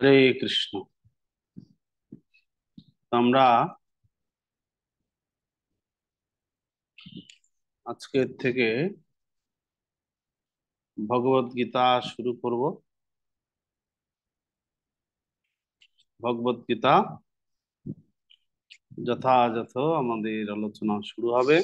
হরে কৃষ্ণ আমরা আজকের থেকে ভগবত গীতা শুরু করব ভগবত গীতা যথাযথ আমাদের আলোচনা শুরু হবে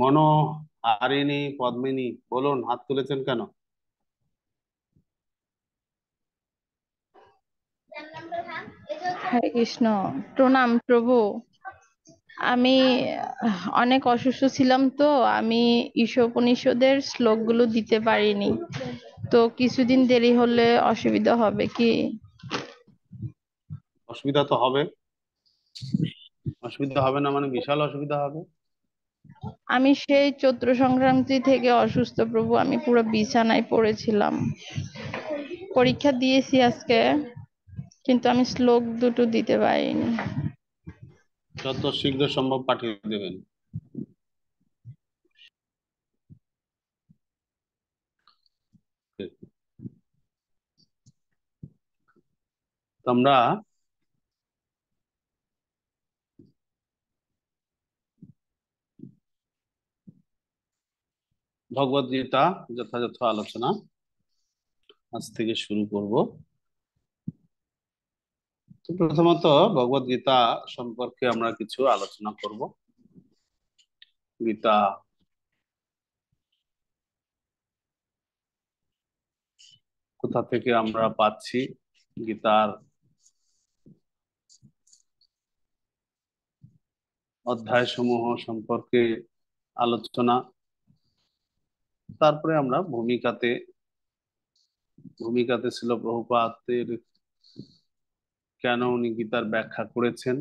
মনো আরিনী পদ্মিনী বলুন হাত তুলেছেন কেন কৃষ্ণ প্রণাম প্রভু আমি অনেক অসুস্থ ছিলাম তো আমি শ্লোক গুলো দিতে পারিনি তো কিছুদিন দেরি হলে অসুবিধা হবে কি অসুবিধা তো হবে অসুবিধা হবে না মানে বিশাল অসুবিধা হবে আমি সেই চৈত্র সংক্রান্তি থেকে অসুস্থ প্রভু আমি পুরো বিছানায় পড়েছিলাম পরীক্ষা দিয়েছি আজকে কিন্তু আমি শ্লোক দুটো দিতে পারিনি যত শীঘ্র সম্ভব পাঠিয়ে দেবেন আমরা ভগবদ গীতা যথাযথ আলোচনা আজ থেকে শুরু করব প্রথমত ভগবদ গীতা সম্পর্কে আমরা কিছু আলোচনা করব গীতা কোথা থেকে আমরা পাচ্ছি গীতার অধ্যায় সমূহ সম্পর্কে আলোচনা তারপরে আমরা ভূমিকাতে ভূমিকাতে ছিল প্রভুপাতের কেন উনি গীতার ব্যাখ্যা করেছেন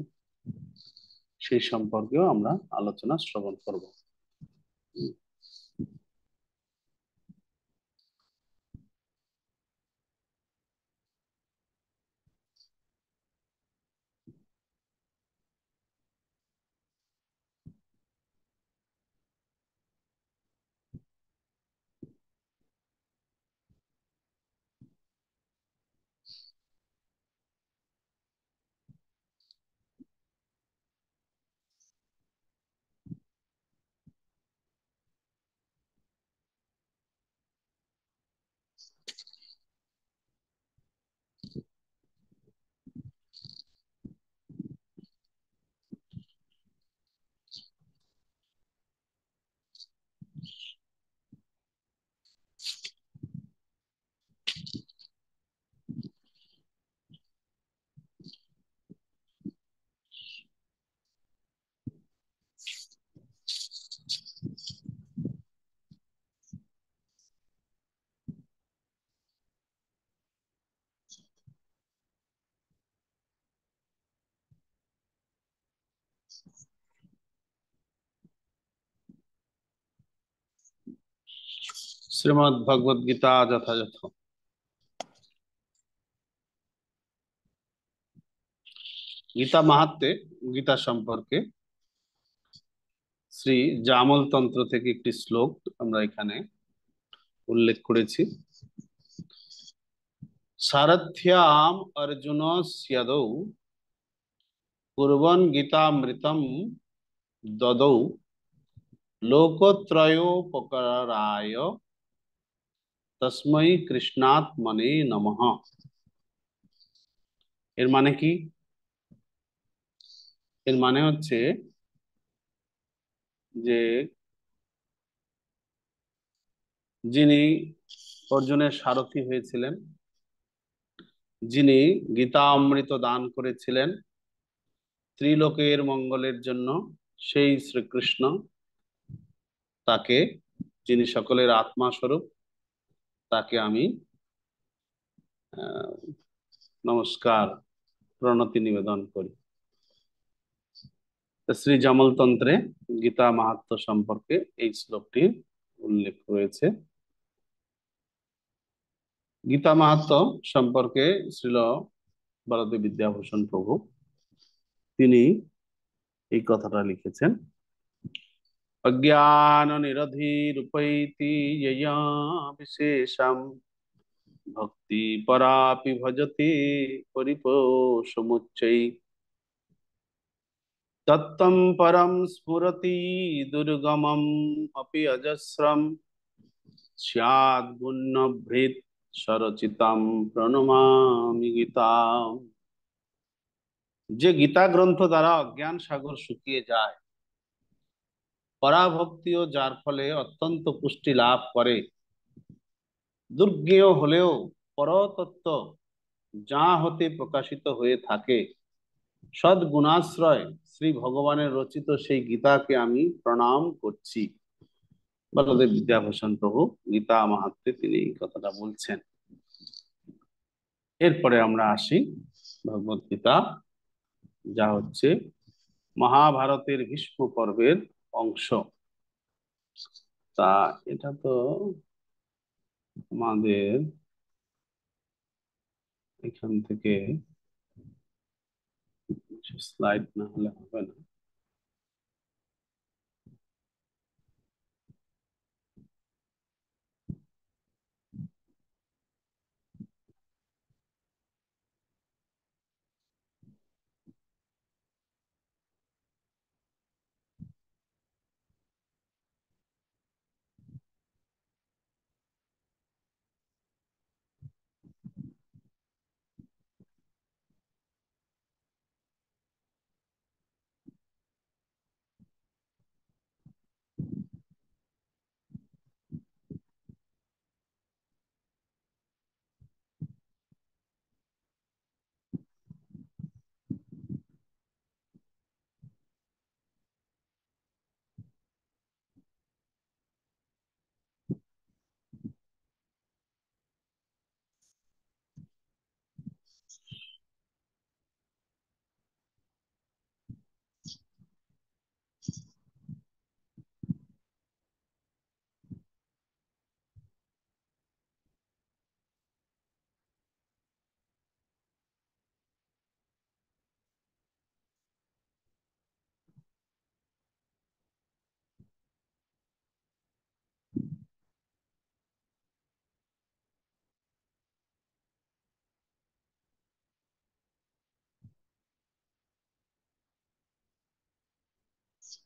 সেই সম্পর্কেও আমরা আলোচনা শ্রবণ করব শ্রীমদ ভগবদ গীতা যথাযথ গীতা মাহাত্মে গীতা সম্পর্কে শ্রী জামল তন্ত্র থেকে একটি শ্লোক আমরা এখানে উল্লেখ করেছি সারথ্যাম অর্জুন স্যাদৌ কুবন গীতামৃতম দদৌ লোকত্রয়োপকরায় তসময়ী কৃষ্ণাত্মনে নম এর মানে কি এর মানে হচ্ছে যে যিনি অর্জুনের সারথী হয়েছিলেন যিনি গীতা অমৃত দান করেছিলেন ত্রিলোকের মঙ্গলের জন্য সেই শ্রীকৃষ্ণ তাকে যিনি সকলের আত্মাস্বরূপ তাকে আমি নমস্কার প্রণতি নিবেদন করি শ্রী জামলতন্ত্রে গীতা মাহাত্ম সম্পর্কে এই শ্লোকটির উল্লেখ রয়েছে গীতা মাহাত্ম সম্পর্কে শ্রীল ভারতী বিদ্যাভূষণ প্রভু তিনি এই কথাটা লিখেছেন অজ্ঞান নিরধিরূপৈতি যয়া বিশেষম ভক্তি পরাপি ভজতি পরিপোষমুচ্চৈ দত্তম পরম স্ফুরতি দুর্গমম অপি অজস্রম স্যাদ্গুণ্যভৃত সরচিতাম প্রণমামি গীতাম যে গীতা গ্রন্থ দ্বারা অজ্ঞান সাগর শুকিয়ে যায় পরাভক্তিও যার ফলে অত্যন্ত পুষ্টি লাভ করে দুর্জ্ঞেয় হলেও পরতত্ত্ব যা হতে প্রকাশিত হয়ে থাকে সদ্গুণাশ্রয় শ্রী ভগবানের রচিত সেই গীতাকে আমি প্রণাম করছি বলদেব বিদ্যাভূষণ প্রভু গীতা মাহাত্মে তিনি এই কথাটা বলছেন এরপরে আমরা আসি ভগবত গীতা যা হচ্ছে মহাভারতের ভীষ্ম পর্বের অংশ তা এটা তো আমাদের এখান থেকে স্লাইড না হলে হবে না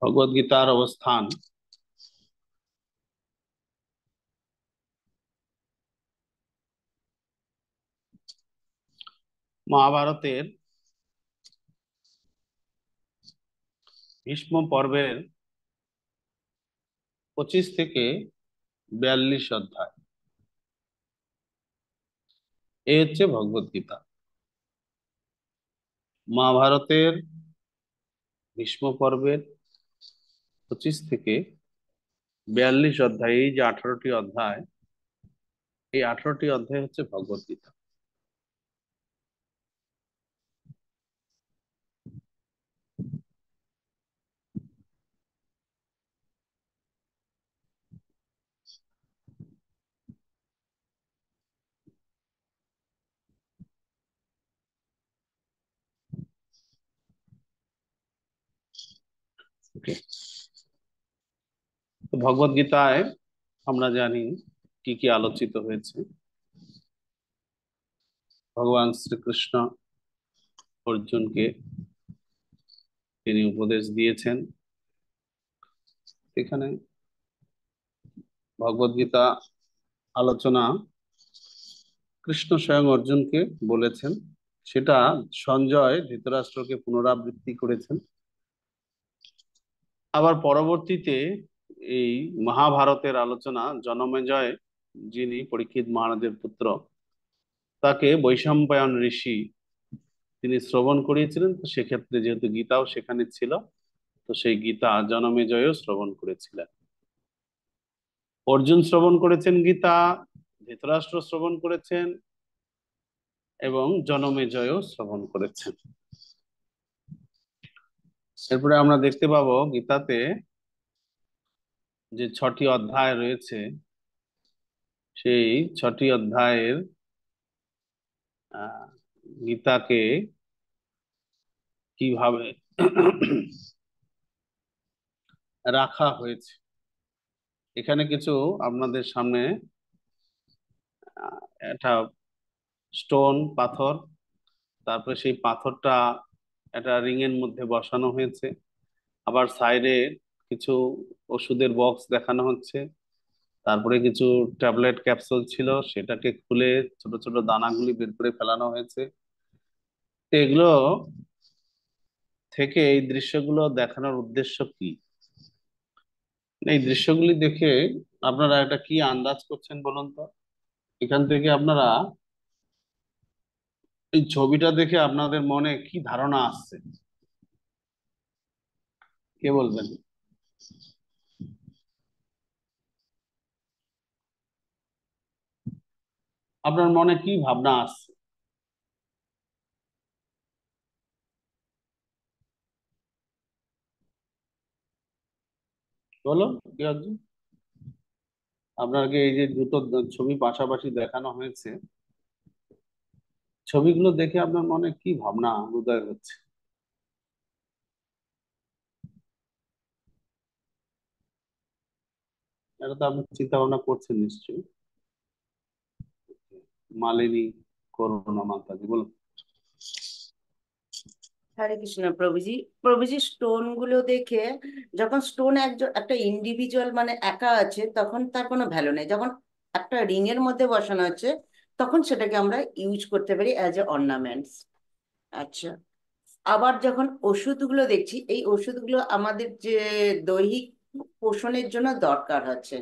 ভগবদ গীতার অবস্থান মহাভারতের ভীষ্ম পর্বের পঁচিশ থেকে বিয়াল্লিশ অধ্যায় এ হচ্ছে ভগবদ্গীতা মহাভারতের ভীষ্ম পর্বের পঁচিশ থেকে বিয়াল্লিশ অধ্যায় এই যে আঠারোটি অধ্যায় এই আঠারোটি অধ্যায় হচ্ছে ভগবত গীতা Okay. ভগবত গীতায় আমরা জানি কি কি আলোচিত হয়েছে ভগবান শ্রীকৃষ্ণ অর্জুনকে তিনি উপদেশ দিয়েছেন এখানে ভগবত গীতা আলোচনা কৃষ্ণ স্বয়ং অর্জুনকে বলেছেন সেটা সঞ্জয় ধৃতরাষ্ট্রকে পুনরাবৃত্তি করেছেন আবার পরবর্তীতে এই মহাভারতের আলোচনা জনমেজয় যিনি পরীক্ষিত মহারাজের পুত্র তাকে বৈশম্পায়ন ঋষি তিনি শ্রবণ করিয়েছিলেন তো সেক্ষেত্রে যেহেতু গীতাও সেখানে ছিল তো সেই গীতা জনমেজয়ও শ্রবণ করেছিলেন অর্জুন শ্রবণ করেছেন গীতা ধৃতরাষ্ট্র শ্রবণ করেছেন এবং জনমেজয়ও শ্রবণ করেছেন এরপরে আমরা দেখতে পাবো গীতাতে যে ছটি অধ্যায় রয়েছে সেই ছটি অধ্যায়ের গীতাকে কিভাবে রাখা হয়েছে এখানে কিছু আপনাদের সামনে একটা স্টোন পাথর তারপরে সেই পাথরটা একটা রিং এর মধ্যে বসানো হয়েছে আবার সাইডে কিছু ওষুধের বক্স দেখানো হচ্ছে তারপরে কিছু ট্যাবলেট ক্যাপসুল ছিল সেটাকে খুলে ছোট ছোট দানাগুলি বের করে ফেলানো হয়েছে এগুলো থেকে এই দৃশ্যগুলো দেখানোর উদ্দেশ্য কি এই দৃশ্যগুলি দেখে আপনারা এটা কি আন্দাজ করছেন বলুন তো এখান থেকে আপনারা এই ছবিটা দেখে আপনাদের মনে কি ধারণা আসছে কে বলবেন আপনার মনে কি ভাবনা আসছে বলো কি আপনাকে এই যে দুটো ছবি পাশাপাশি দেখানো হয়েছে ছবিগুলো দেখে আপনার মনে কি ভাবনা উদয় হচ্ছে এটা তো আপনি চিন্তা ভাবনা করছেন নিশ্চয়ই মালিনী করুণা মাতাজি বলুন হরে কৃষ্ণ প্রভুজি প্রভুজি স্টোন গুলো দেখে যখন স্টোন একজন একটা ইন্ডিভিজুয়াল মানে একা আছে তখন তার কোনো ভ্যালু নেই যখন একটা রিং এর মধ্যে বসানো আছে তখন সেটাকে আমরা ইউজ করতে পারি অ্যাজ এ অর্নামেন্টস আচ্ছা আবার যখন ওষুধগুলো দেখছি এই ওষুধগুলো আমাদের যে দৈহিক পোষণের জন্য দরকার হচ্ছে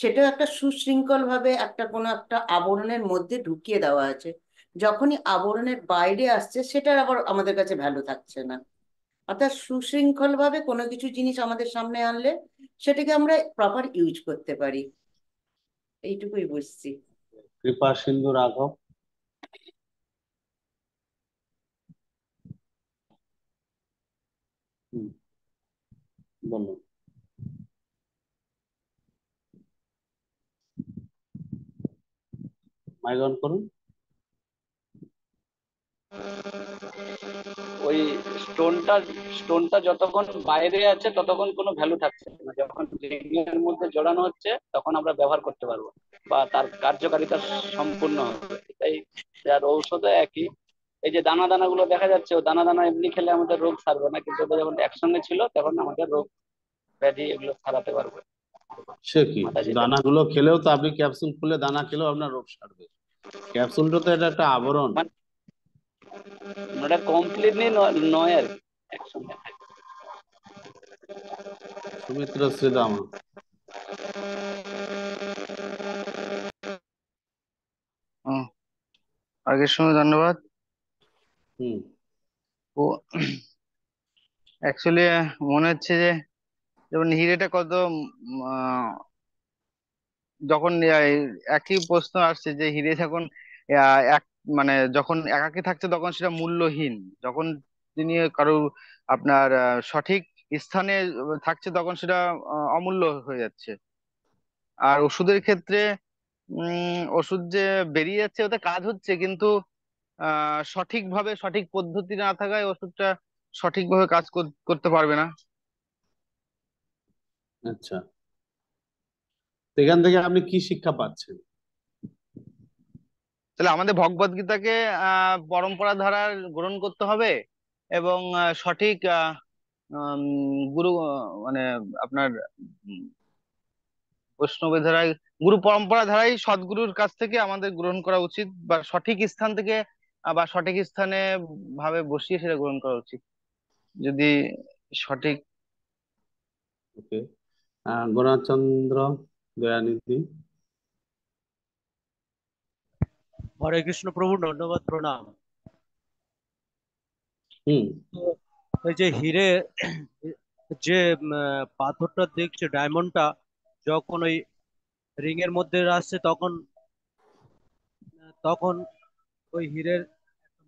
সেটা একটা সুশৃঙ্খল ভাবে একটা কোনো একটা আবরণের মধ্যে ঢুকিয়ে দেওয়া আছে যখনই আবরণের বাইরে আসছে সেটার আবার আমাদের কাছে ভ্যালু থাকছে না অর্থাৎ সুশৃঙ্খল ভাবে কোনো কিছু জিনিস আমাদের সামনে আনলে সেটাকে আমরা প্রপার ইউজ করতে পারি এইটুকুই বুঝছি কৃপা সিন্ধু রাঘব বলুন মাইক অন করুন ওই স্টোনটা স্টোনটা যতক্ষণ বাইরে আছে ততক্ষণ কোনো ভ্যালু থাকছে না মানে যখন রিংয়ের মধ্যে জড়ানো হচ্ছে তখন আমরা ব্যবহার করতে পারবো বা তার কার্যকারিতা সম্পূর্ণ হবে তাই যার ঔষধ একই এই যে দানা দানা গুলো দেখা যাচ্ছে ও দানা দানা এমনি খেলে আমাদের রোগ সারবে না কিন্তু ওটা যখন একসঙ্গে ছিল তখন আমাদের রোগ ব্যাধি এগুলো সারাতে পারবে সে কি দানাগুলো খেলেও তো আপনি ক্যাপসুল খুলে দানা খেলেও আপনার রোগ সারবে ক্যাপসুলটা তো এটা একটা আবরণ মানে ওটা কমপ্লিটলি নয় আর একসঙ্গে সুমিত্র শ্রীদাম আগের সময় ধন্যবাদ হুম ও অ্যাকচুয়ালি মনে হচ্ছে যে যেমন হিরেটা কত যখন একই প্রশ্ন আসছে যে হিরে যখন এক মানে যখন একাকী থাকছে তখন সেটা মূল্যহীন যখন তিনি কারো আপনার সঠিক স্থানে থাকছে তখন সেটা অমূল্য হয়ে যাচ্ছে আর ওষুধের ক্ষেত্রে ওষুধ যে বেরিয়ে যাচ্ছে ওতে কাজ হচ্ছে কিন্তু সঠিকভাবে সঠিক পদ্ধতি না থাকায় ওষুধটা সঠিকভাবে কাজ করতে পারবে না আচ্ছা এখান থেকে আপনি কি শিক্ষা পাচ্ছেন তাহলে আমাদের ভগবত গীতাকে পরম্পরা ধারার গ্রহণ করতে হবে এবং সঠিক গুরু মানে আপনার বৈষ্ণবের ধারায় গুরু পরম্পরা ধারাই সদ্গুরুর কাছ থেকে আমাদের গ্রহণ করা উচিত বা সঠিক স্থান থেকে বা সঠিক স্থানে ভাবে বসিয়ে সেটা গ্রহণ করা উচিত যদি সঠিক ওকে গণচন্দ্র দয়ানিধি হরে কৃষ্ণ প্রভু ধন্যবাদ প্রণাম এই যে হিরে যে পাথরটা দেখছে ডায়মন্ডটা যখন ওই রিং এর মধ্যে আসছে তখন তখন ওই হিরের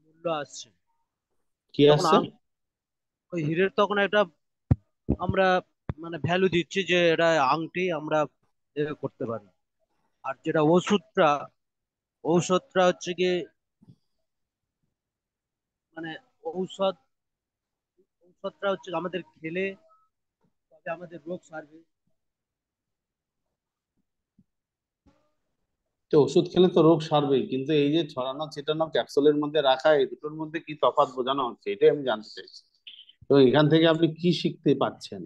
মূল্য আসছে কি আসছে ওই হিরের তখন একটা আমরা মানে ভ্যালু দিচ্ছে যে এটা আংটি আমরা করতে পারি আর যেটা ওষুধটা ঔষধটা হচ্ছে কি মানে ঔষধ ঔষধটা হচ্ছে আমাদের খেলে তবে আমাদের রোগ সারবে তো ওষুধ খেলে তো রোগ সারবেই কিন্তু এই যে ছড়ানো ছিটানো ক্যাপসুলের মধ্যে রাখা এই দুটোর মধ্যে কি তফাৎ বোঝানো হচ্ছে এটাই আমি জানতে চাইছি তো এখান থেকে আপনি কি শিখতে পারছেন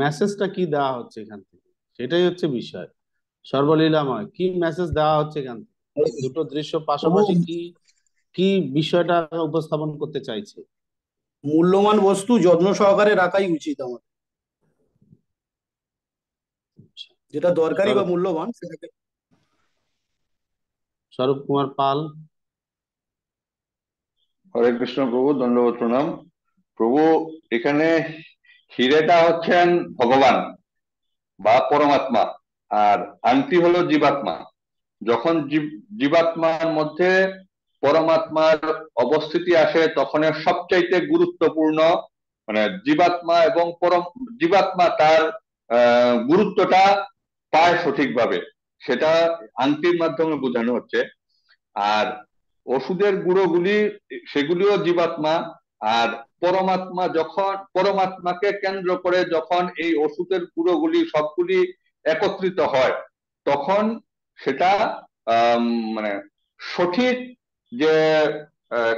মেসেজটা কি দেওয়া হচ্ছে এখান থেকে সেটাই হচ্ছে বিষয় সর্বলীলাময় কি মেসেজ দেওয়া হচ্ছে এখান থেকে দুটো দৃশ্য পাশাপাশি কি কি বিষয়টা উপস্থাপন করতে চাইছে মূল্যবান বস্তু যত্ন সহকারে রাখাই উচিত আমাদের আচ্ছা। যেটা দরকারি বা মূল্যবান সেটাকে স্বরূপ কুমার পাল হরে কৃষ্ণ প্রভু দণ্ডবোধ প্রণাম প্রভু এখানে হিরেটা হচ্ছেন ভগবান বা পরমাত্মা আর আংটি হলো জীবাত্মা যখন জীবাত্মার মধ্যে পরমাত্মার অবস্থিতি আসে তখন সবচাইতে গুরুত্বপূর্ণ মানে জীবাত্মা এবং পরম জীবাত্মা তার গুরুত্বটা পায় সঠিকভাবে সেটা আংটির মাধ্যমে বোঝানো হচ্ছে আর ওষুধের গুঁড়োগুলি সেগুলিও জীবাত্মা আর পরমাত্মা যখন পরমাত্মাকে কেন্দ্র করে যখন এই ওষুধের পুরোগুলি সবগুলি একত্রিত হয় তখন সেটা মানে সঠিক যে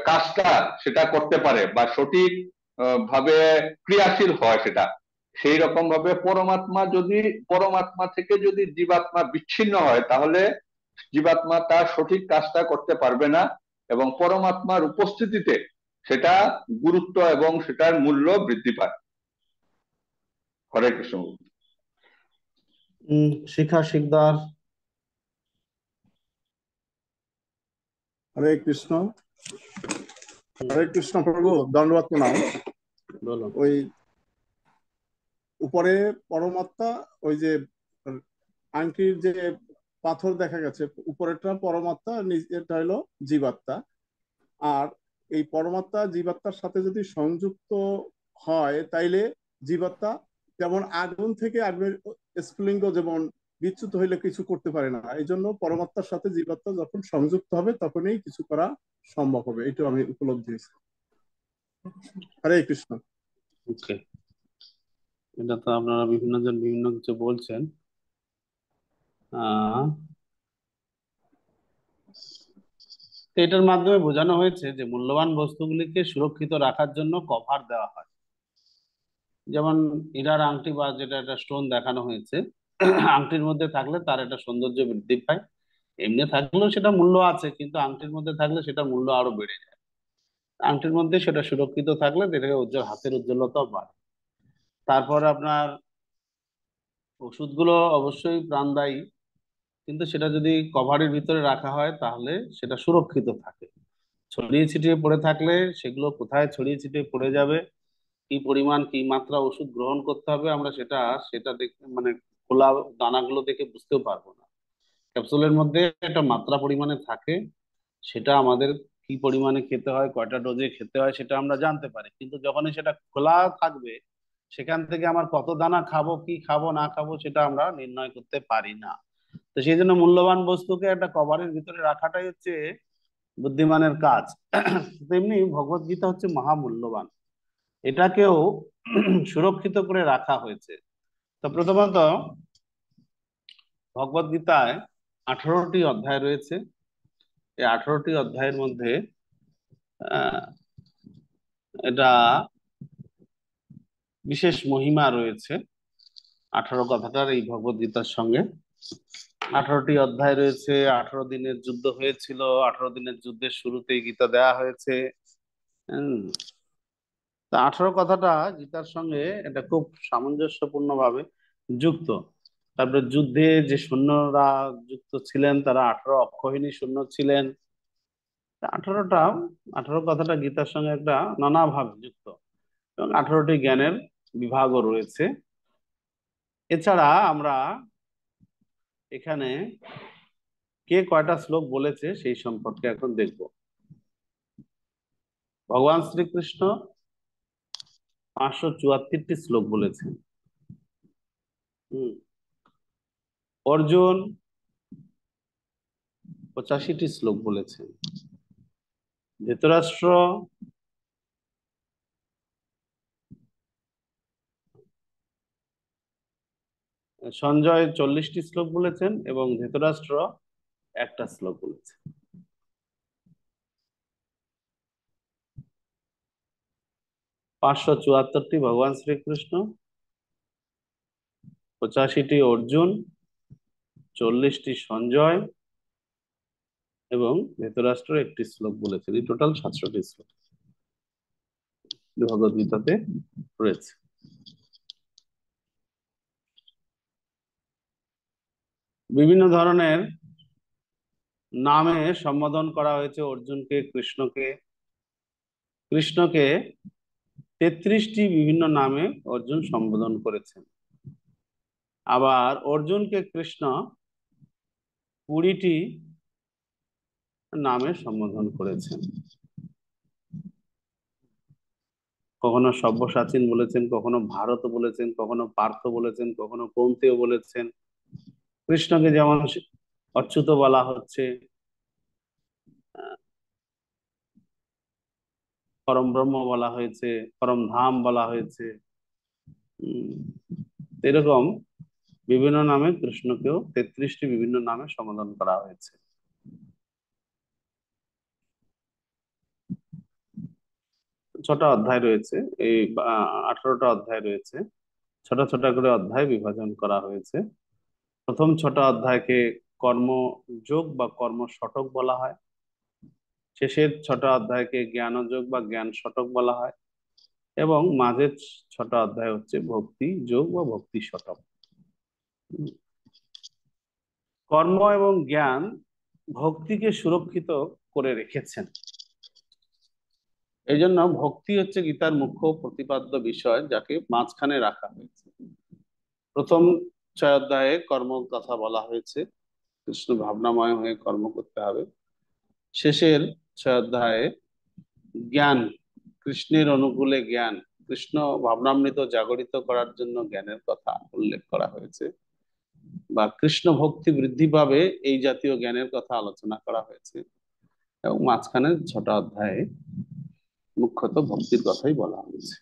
কাজটা সেটা করতে পারে বা সঠিক ভাবে ক্রিয়াশীল হয় সেটা সেই রকম ভাবে পরমাত্মা যদি পরমাত্মা থেকে যদি জীবাত্মা বিচ্ছিন্ন হয় তাহলে জীবাত্মা তার সঠিক কাজটা করতে পারবে না এবং পরমাত্মার উপস্থিতিতে সেটা গুরুত্ব এবং সেটার মূল্য বৃদ্ধি পায় হরে কৃষ্ণ শিখা শিকদার হরে কৃষ্ণ হরে কৃষ্ণ প্রভু ধন্যবাদ প্রণাম ওই উপরে পরমাত্মা ওই যে আংটির যে পাথর দেখা গেছে উপরেরটা পরমাত্মা নিচেরটা হলো জীবাত্মা আর এই পরমাত্মা জীবাত্মার সাথে যদি সংযুক্ত হয় তাইলে জীবাত্মা যেমন আগুন থেকে আগুনের স্ফুলিঙ্গ যেমন বিচ্যুত হইলে কিছু করতে পারে না এই জন্য পরমাত্মার সাথে জীবাত্মা যখন সংযুক্ত হবে তখনই কিছু করা সম্ভব হবে এটা আমি উপলব্ধি হয়েছি হরে কৃষ্ণ এটা তো আপনারা বিভিন্ন জন বিভিন্ন কিছু বলছেন আহ তো এটার মাধ্যমে বোঝানো হয়েছে যে মূল্যবান বস্তুগুলিকে সুরক্ষিত রাখার জন্য কভার দেওয়া হয় যেমন ইরার আংটি বা যেটা একটা স্টোন দেখানো হয়েছে আংটির মধ্যে থাকলে তার একটা সৌন্দর্য বৃদ্ধি পায় এমনি থাকলেও সেটা মূল্য আছে কিন্তু আংটির মধ্যে থাকলে সেটা মূল্য আরো বেড়ে যায় আংটির মধ্যে সেটা সুরক্ষিত থাকলে সেটাকে উজ্জ্বল হাতের উজ্জ্বলতাও বাড়ে তারপর আপনার ওষুধগুলো অবশ্যই প্রাণদায়ী কিন্তু সেটা যদি কভারের ভিতরে রাখা হয় তাহলে সেটা সুরক্ষিত থাকে ছড়িয়ে ছিটিয়ে পড়ে থাকলে সেগুলো কোথায় ছড়িয়ে ছিটিয়ে পড়ে যাবে কি পরিমাণ কি মাত্রা ওষুধ গ্রহণ করতে হবে আমরা সেটা সেটা দেখে মানে খোলা দানাগুলো দেখে বুঝতেও পারবো না ক্যাপসুলের মধ্যে একটা মাত্রা পরিমাণে থাকে সেটা আমাদের কি পরিমাণে খেতে হয় কয়টা ডোজে খেতে হয় সেটা আমরা জানতে পারি কিন্তু যখনই সেটা খোলা থাকবে সেখান থেকে আমার কত দানা খাবো কি খাবো না খাবো সেটা আমরা নির্ণয় করতে পারি না তো সেই জন্য মূল্যবান বস্তুকে একটা কভারের ভিতরে রাখাটাই হচ্ছে বুদ্ধিমানের কাজ তেমনি ভগবত গীতা হচ্ছে মহামূল্যবান এটাকেও সুরক্ষিত করে রাখা হয়েছে তো প্রথমত ভগবত গীতায় আঠারোটি অধ্যায় রয়েছে এই আঠারোটি অধ্যায়ের মধ্যে এটা বিশেষ মহিমা রয়েছে আঠারো কথাটার এই ভগবত গীতার সঙ্গে আঠারোটি অধ্যায় রয়েছে আঠারো দিনের যুদ্ধ হয়েছিল আঠারো দিনের যুদ্ধের শুরুতেই গীতা দেয়া হয়েছে তা আঠারো কথাটা গীতার সঙ্গে এটা খুব সামঞ্জস্যপূর্ণ ভাবে যুক্ত তারপরে যুদ্ধে যে সৈন্যরা যুক্ত ছিলেন তারা আঠারো অক্ষহিনী সৈন্য ছিলেন আঠারোটা আঠারো কথাটা গীতার সঙ্গে একটা নানাভাবে যুক্ত এবং আঠারোটি জ্ঞানের বিভাগও রয়েছে এছাড়া আমরা এখানে কে কয়টা শ্লোক বলেছে সেই সম্পর্কে এখন দেখব ভগবান শ্রীকৃষ্ণ পাঁচশো চুয়াত্তরটি শ্লোক বলেছেন অর্জুন পঁচাশিটি শ্লোক বলেছেন ধৃতরাষ্ট্র সঞ্জয় চল্লিশটি শ্লোক বলেছেন এবং ধৃতরাষ্ট্র একটা শ্লোক বলেছেন পাঁচশো চুয়াত্তরটি ভগবান শ্রীকৃষ্ণ পঁচাশিটি অর্জুন চল্লিশটি সঞ্জয় এবং ধৃতরাষ্ট্র একটি শ্লোক বলেছেন এই টোটাল সাতশোটি শ্লোক ভগবদ্গীতাতে রয়েছে বিভিন্ন ধরনের নামে সম্বোধন করা হয়েছে অর্জুনকে কৃষ্ণকে কৃষ্ণকে তেত্রিশটি বিভিন্ন নামে অর্জুন সম্বোধন করেছেন আবার অর্জুনকে কৃষ্ণ কুড়িটি নামে সম্বোধন করেছেন কখনো সব্যসাচীন বলেছেন কখনো ভারত বলেছেন কখনো পার্থ বলেছেন কখনো কৌন্তেয় বলেছেন কৃষ্ণকে যেমন অচ্যুত বলা হচ্ছে পরম ব্রহ্ম বলা হয়েছে পরম ধাম বলা হয়েছে এরকম বিভিন্ন নামে কৃষ্ণকেও তেত্রিশটি বিভিন্ন নামে সম্বোধন করা হয়েছে ছটা অধ্যায় রয়েছে এই আঠারোটা অধ্যায় রয়েছে ছোট ছোট করে অধ্যায় বিভাজন করা হয়েছে প্রথম ছোট অধ্যায়কে কর্মযোগ বা কর্ম শটক বলা হয় শেষের ছোট অধ্যায়কে জ্ঞানযোগ বা জ্ঞান শটক বলা হয় এবং মাঝের ছোট অধ্যায় হচ্ছে ভক্তি যোগ বা ভক্তি শতক কর্ম এবং জ্ঞান ভক্তিকে সুরক্ষিত করে রেখেছেন এই জন্য ভক্তি হচ্ছে গীতার মুখ্য প্রতিপাদ্য বিষয় যাকে মাঝখানে রাখা হয়েছে প্রথম ছয় অধ্যায়ে কর্ম কথা বলা হয়েছে কৃষ্ণ ভাবনাময় হয়ে কর্ম করতে হবে শেষের ছয় অধ্যায়ে জ্ঞান কৃষ্ণের অনুকূলে জ্ঞান কৃষ্ণ ভাবনামৃত জাগরিত করার জন্য জ্ঞানের কথা উল্লেখ করা হয়েছে বা কৃষ্ণ ভক্তি বৃদ্ধি পাবে এই জাতীয় জ্ঞানের কথা আলোচনা করা হয়েছে এবং মাঝখানে ছটা অধ্যায়ে মুখ্যত ভক্তির কথাই বলা হয়েছে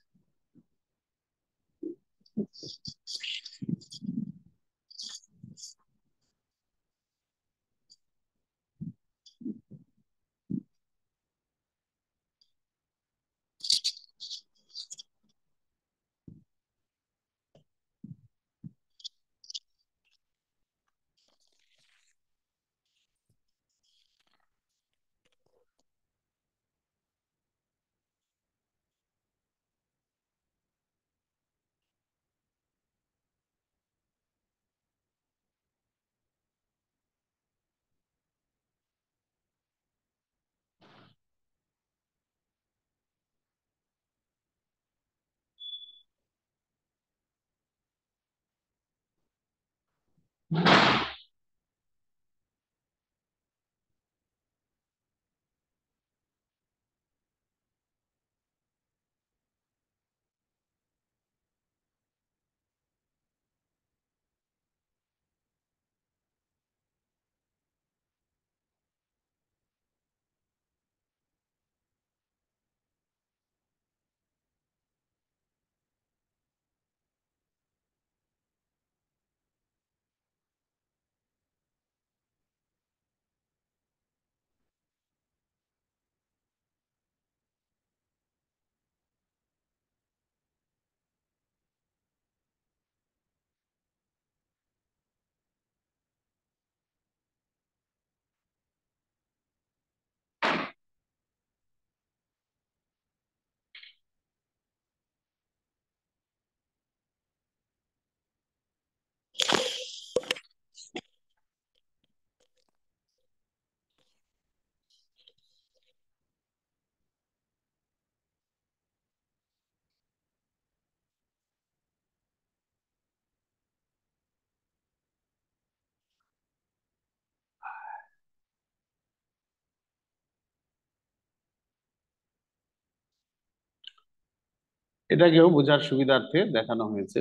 এটাকেও বোঝার সুবিধার্থে দেখানো হয়েছে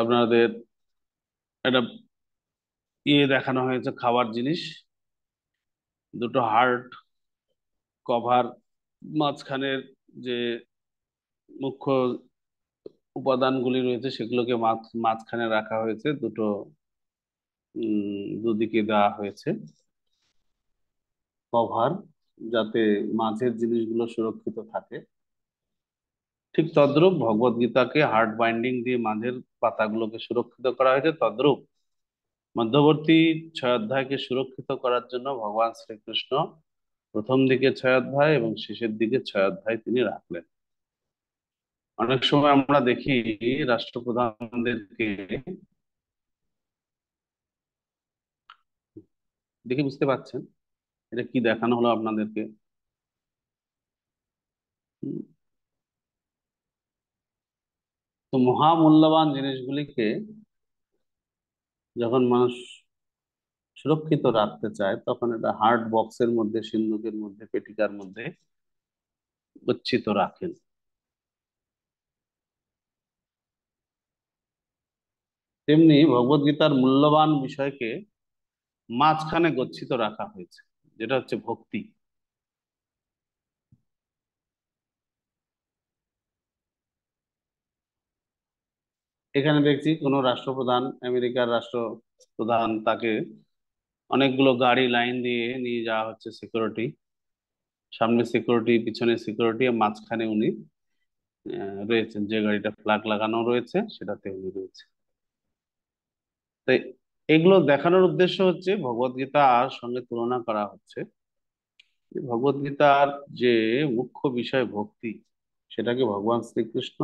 আপনাদের একটা ইয়ে দেখানো হয়েছে খাবার জিনিস দুটো হার্ট কভার মাঝখানের যে মুখ্য উপাদানগুলি রয়েছে সেগুলোকে মাঝখানে রাখা হয়েছে দুটো দুদিকে দেওয়া হয়েছে কভার যাতে মাঝের জিনিসগুলো সুরক্ষিত থাকে ঠিক তদ্রূপ ভগবত গীতাকে হার্ড বাইন্ডিং দিয়ে মাঝের পাতাগুলোকে সুরক্ষিত করা হয়েছে তদ্রূপ মধ্যবর্তী ছয় অধ্যায়কে সুরক্ষিত করার জন্য ভগবান শ্রীকৃষ্ণ প্রথম দিকে ছয় অধ্যায় এবং শেষের দিকে ছয় অধ্যায় তিনি রাখলেন অনেক সময় আমরা দেখি রাষ্ট্রপ্রধানদেরকে দেখে বুঝতে পাচ্ছেন এটা কি দেখানো হলো আপনাদেরকে তো মহামূল্যবান জিনিসগুলিকে যখন মানুষ সুরক্ষিত রাখতে চায় তখন এটা হার্ড বক্সের মধ্যে সিন্ধুকের মধ্যে পেটিকার মধ্যে গচ্ছিত রাখেন তেমনি ভগবদ্গীতার মূল্যবান বিষয়কে মাঝখানে গচ্ছিত রাখা হয়েছে যেটা হচ্ছে ভক্তি এখানে দেখছি কোনো রাষ্ট্রপ্রধান আমেরিকার রাষ্ট্রপ্রধান তাকে অনেকগুলো গাড়ি লাইন দিয়ে নিয়ে যাওয়া হচ্ছে সিকিউরিটি সামনে সিকিউরিটি পিছনে সিকিউরিটি মাঝখানে উনি রয়েছেন যে গাড়িটা ফ্ল্যাগ লাগানো রয়েছে সেটাতে উনি রয়েছে তাই এগুলো দেখানোর উদ্দেশ্য হচ্ছে ভগবত আর সঙ্গে তুলনা করা হচ্ছে ভগবদ্গীতার গীতার যে মুখ্য বিষয় ভক্তি সেটাকে ভগবান শ্রীকৃষ্ণ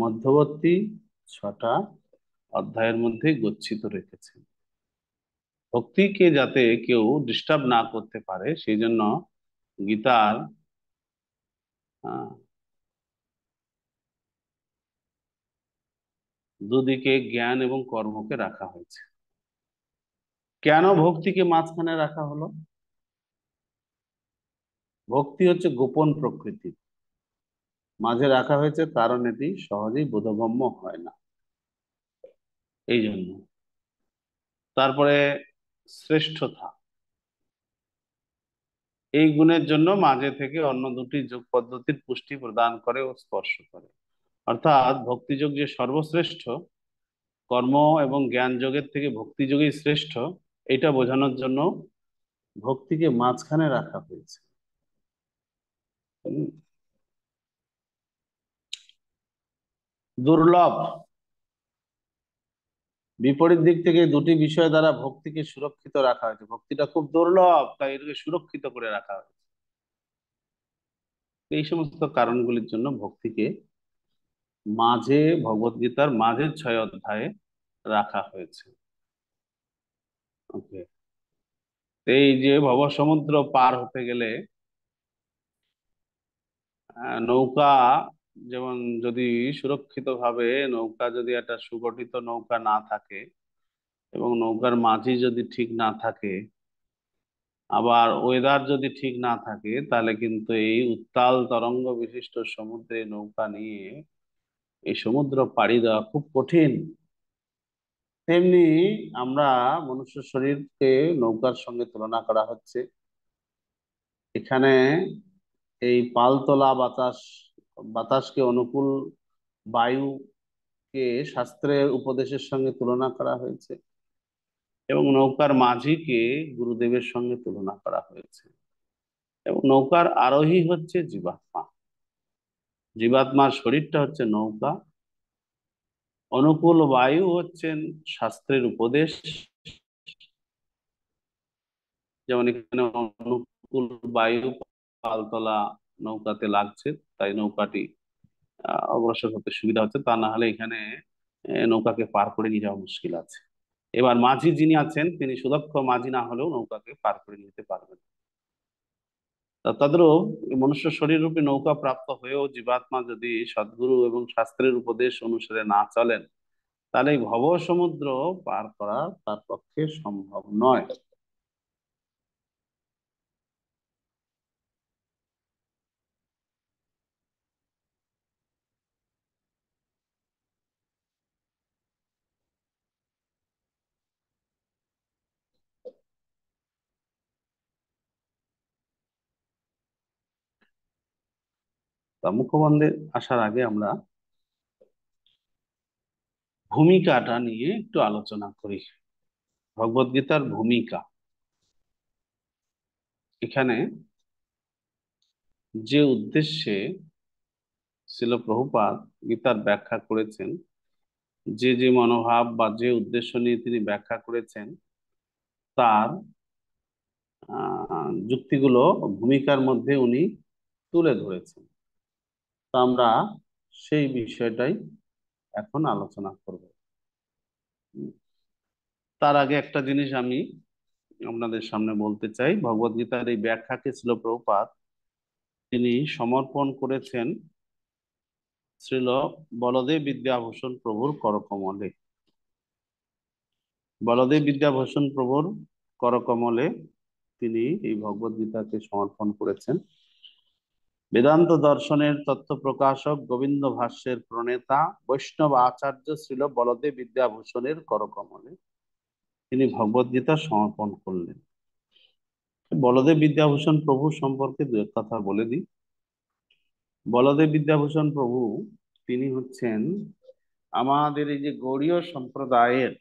মধ্যবর্তী ছটা অধ্যায়ের মধ্যে গচ্ছিত রেখেছেন ভক্তিকে যাতে কেউ ডিস্টার্ব না করতে পারে সেই জন্য গীতার দুদিকে জ্ঞান এবং কর্মকে রাখা হয়েছে কেন ভক্তিকে মাঝখানে রাখা হলো ভক্তি হচ্ছে গোপন প্রকৃতি মাঝে রাখা হয়েছে কারণ এটি সহজেই বোধগম্য হয় না এই জন্য তারপরে শ্রেষ্ঠতা এই গুণের জন্য মাঝে থেকে অন্য দুটি যোগ পদ্ধতির পুষ্টি প্রদান করে ও স্পর্শ করে অর্থাৎ ভক্তিযোগ যে সর্বশ্রেষ্ঠ কর্ম এবং জ্ঞান যোগের থেকে ভক্তিযোগই শ্রেষ্ঠ এটা বোঝানোর জন্য ভক্তিকে মাঝখানে রাখা হয়েছে দুর্লভ বিপরীত দিক থেকে দুটি বিষয় দ্বারা ভক্তিকে সুরক্ষিত রাখা হয়েছে ভক্তিটা খুব দুর্লভ তাই এটাকে সুরক্ষিত করে রাখা হয়েছে এই সমস্ত কারণগুলির জন্য ভক্তিকে মাঝে ভগবদ্গীতার মাঝে ছয় অধ্যায়ে রাখা হয়েছে এই যে ভব সমুদ্র পার হতে গেলে নৌকা যেমন যদি সুরক্ষিতভাবে নৌকা যদি একটা সুগঠিত নৌকা না থাকে এবং নৌকার মাঝি যদি ঠিক না থাকে আবার ওয়েদার যদি ঠিক না থাকে তাহলে কিন্তু এই উত্তাল তরঙ্গ বিশিষ্ট সমুদ্রে নৌকা নিয়ে এই সমুদ্র পাড়ি দেওয়া খুব কঠিন তেমনি আমরা মনুষ্য শরীরকে নৌকার সঙ্গে তুলনা করা হচ্ছে এখানে এই পালতোলা বাতাস বাতাসকে অনুকূল বায়ুকে শাস্ত্রের উপদেশের সঙ্গে তুলনা করা হয়েছে এবং নৌকার মাঝিকে গুরুদেবের সঙ্গে তুলনা করা হয়েছে এবং নৌকার আরোহী হচ্ছে জীবাত্মা জীবাত্মার শরীরটা হচ্ছে নৌকা অনুকূল বায়ু হচ্ছেন শাস্ত্রের উপদেশ যেমন এখানে অনুকূল বায়ু পালতলা নৌকাতে লাগছে তাই নৌকাটি অগ্রসর হতে সুবিধা হচ্ছে তা না হলে এখানে নৌকাকে পার করে নিয়ে যাওয়া মুশকিল আছে এবার মাঝি যিনি আছেন তিনি সুদক্ষ মাঝি না হলেও নৌকাকে পার করে নিতে পারবেন তাদেরও মনুষ্য শরীর রূপে নৌকা প্রাপ্ত হয়েও জীবাত্মা যদি সদ্গুরু এবং শাস্ত্রের উপদেশ অনুসারে না চলেন তাহলে ভব সমুদ্র পার করা তার পক্ষে সম্ভব নয় তা মুখবন্ধে আসার আগে আমরা ভূমিকাটা নিয়ে একটু আলোচনা করি ভগবত গীতার ভূমিকা এখানে যে উদ্দেশ্যে শিল প্রভুপাত গীতার ব্যাখ্যা করেছেন যে যে মনোভাব বা যে উদ্দেশ্য নিয়ে তিনি ব্যাখ্যা করেছেন তার যুক্তিগুলো ভূমিকার মধ্যে উনি তুলে ধরেছেন তো আমরা সেই বিষয়টাই এখন আলোচনা করব তার আগে একটা জিনিস আমি আপনাদের সামনে বলতে চাই ভগবদ্গীতার গীতার এই ব্যাখ্যাকে ছিল প্রপাত তিনি সমর্পণ করেছেন শ্রীল বলদেব বিদ্যাভূষণ প্রভুর করকমলে বলদেব বিদ্যাভূষণ প্রভুর করকমলে তিনি এই ভগবদ্গীতাকে গীতাকে সমর্পণ করেছেন বেদান্ত দর্শনের তত্ত্ব প্রকাশক গোবিন্দ ভাষ্যের প্রণেতা বৈষ্ণব আচার্য ছিল বলদেব বিদ্যাভূষণের করকমলে তিনি ভগবদ্গীতা সমর্পণ করলেন বলদেব বিদ্যাভূষণ প্রভু সম্পর্কে দু এক কথা বলে দিই বলদেব বিদ্যাভূষণ প্রভু তিনি হচ্ছেন আমাদের এই যে গৌরীয় সম্প্রদায়ের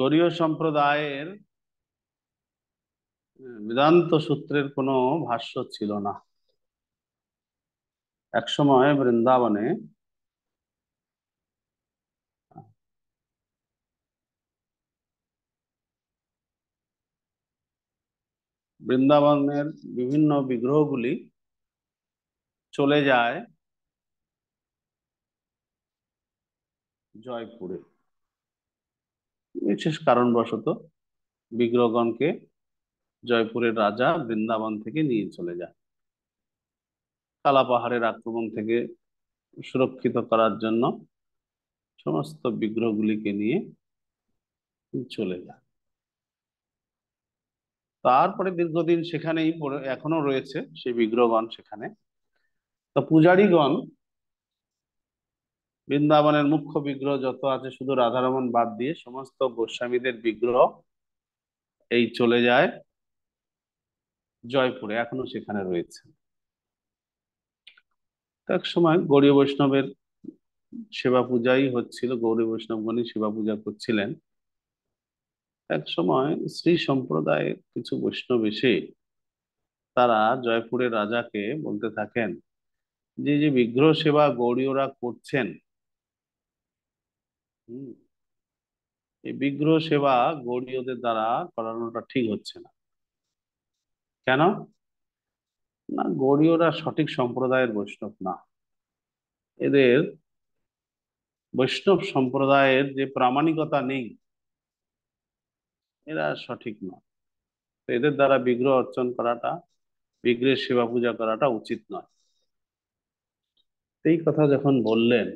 গৌরীয় সম্প্রদায়ের বেদান্ত সূত্রের কোনো ভাষ্য ছিল না একসময় বৃন্দাবনে বৃন্দাবনের বিভিন্ন বিগ্রহগুলি চলে যায় জয়পুরে বিশেষ কারণবশত বিগ্রহগণকে জয়পুরের রাজা বৃন্দাবন থেকে নিয়ে চলে যায় কালা পাহাড়ের আক্রমণ থেকে সুরক্ষিত করার জন্য সমস্ত বিগ্রহগুলিকে নিয়ে চলে যায় তারপরে দীর্ঘদিন সেখানেই এখনো রয়েছে সেই বিগ্রহগণ সেখানে তো পূজারীগণ বৃন্দাবনের মুখ্য বিগ্রহ যত আছে শুধু রাধারমন বাদ দিয়ে সমস্ত গোস্বামীদের বিগ্রহ এই চলে যায় জয়পুরে এখনো সেখানে রয়েছে এক সময় গৌরী বৈষ্ণবের সেবা পূজাই হচ্ছিল গৌরী বৈষ্ণবগণই সেবা পূজা করছিলেন এক সময় শ্রী সম্প্রদায়ের কিছু বৈষ্ণব এসে তারা জয়পুরের রাজাকে বলতে থাকেন যে যে বিগ্রহ সেবা গৌরীয়রা করছেন এই বিগ্রহ সেবা গৌরীয়দের দ্বারা করানোটা ঠিক হচ্ছে না কেন না গৌরীয়রা সঠিক সম্প্রদায়ের বৈষ্ণব না এদের বৈষ্ণব সম্প্রদায়ের যে প্রামাণিকতা নেই এরা সঠিক নয় তো এদের দ্বারা বিগ্রহ অর্চন করাটা বিগ্রহের সেবা পূজা করাটা উচিত নয় এই কথা যখন বললেন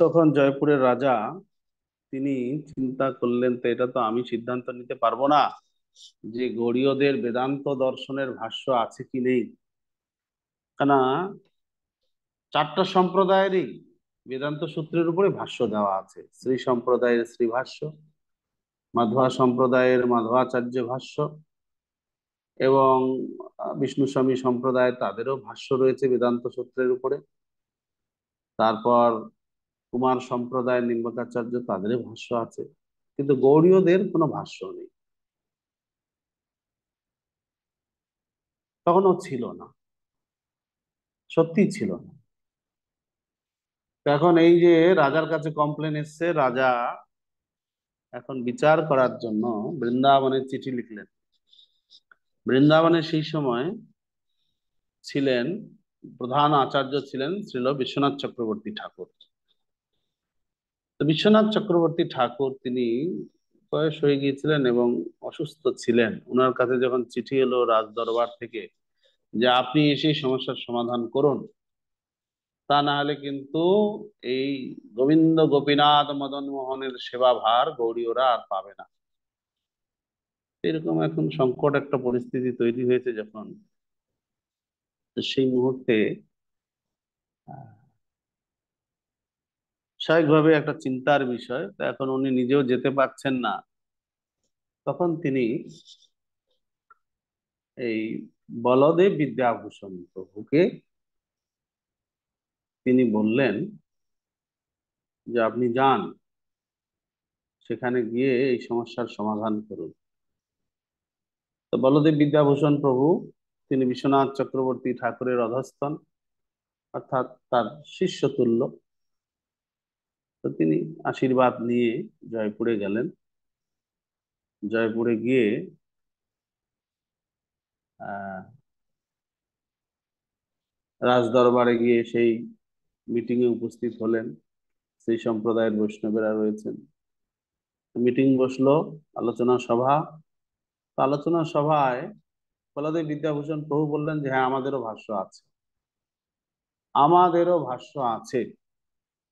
তখন জয়পুরের রাজা তিনি চিন্তা করলেন তো এটা তো আমি সিদ্ধান্ত নিতে পারবো না যে গড়ীয়দের বেদান্ত দর্শনের ভাষ্য আছে কি নেই কেনা চারটা সম্প্রদায়েরই বেদান্ত সূত্রের উপরে ভাষ্য দেওয়া আছে শ্রী সম্প্রদায়ের শ্রী ভাষ্য মাধবা সম্প্রদায়ের মাধবাচার্য ভাষ্য এবং বিষ্ণু স্বামী সম্প্রদায় তাদেরও ভাষ্য রয়েছে বেদান্ত সূত্রের উপরে তারপর কুমার সম্প্রদায় নিম্বকাচার্য তাদের ভাষ্য আছে কিন্তু গৌরীয়দের কোনো ভাষ্য নেই তখনও ছিল না সত্যি ছিল না এখন এই যে রাজার কাছে কমপ্লেন এসছে রাজা এখন বিচার করার জন্য বৃন্দাবনের চিঠি লিখলেন বৃন্দাবনে সেই সময় ছিলেন প্রধান আচার্য ছিলেন শ্রীল বিশ্বনাথ চক্রবর্তী ঠাকুর বিশ্বনাথ চক্রবর্তী ঠাকুর তিনি বয়স হয়ে গিয়েছিলেন এবং অসুস্থ ছিলেন ওনার কাছে যখন চিঠি এলো রাজ দরবার থেকে যে আপনি এসে সমস্যার সমাধান করুন তা না হলে কিন্তু এই গোবিন্দ গোপীনাথ মদন মোহনের সেবা ভার গৌরী ওরা আর পাবে না এরকম এখন সংকট একটা পরিস্থিতি তৈরি হয়েছে যখন সেই মুহূর্তে আহ স্বাভাবিকভাবে একটা চিন্তার বিষয় তো এখন উনি নিজেও যেতে পারছেন না তখন তিনি এই বলদে বিদ্যাভূষণ প্রভুকে তিনি বললেন যে আপনি যান সেখানে গিয়ে এই সমস্যার সমাধান করুন তো বলদেব বিদ্যাভূষণ প্রভু তিনি বিশ্বনাথ চক্রবর্তী ঠাকুরের অধস্তন অর্থাৎ তার শিষ্যতুল্য তো তিনি আশীর্বাদ নিয়ে জয়পুরে গেলেন জয়পুরে গিয়ে রাজদরবারে গিয়ে সেই মিটিংয়ে উপস্থিত হলেন সেই সম্প্রদায়ের বৈষ্ণবেরা রয়েছেন মিটিং বসলো আলোচনা সভা তো আলোচনা সভায় ফলাদে বিদ্যাভূষণ প্রভু বললেন যে হ্যাঁ আমাদেরও ভাষ্য আছে আমাদেরও ভাষ্য আছে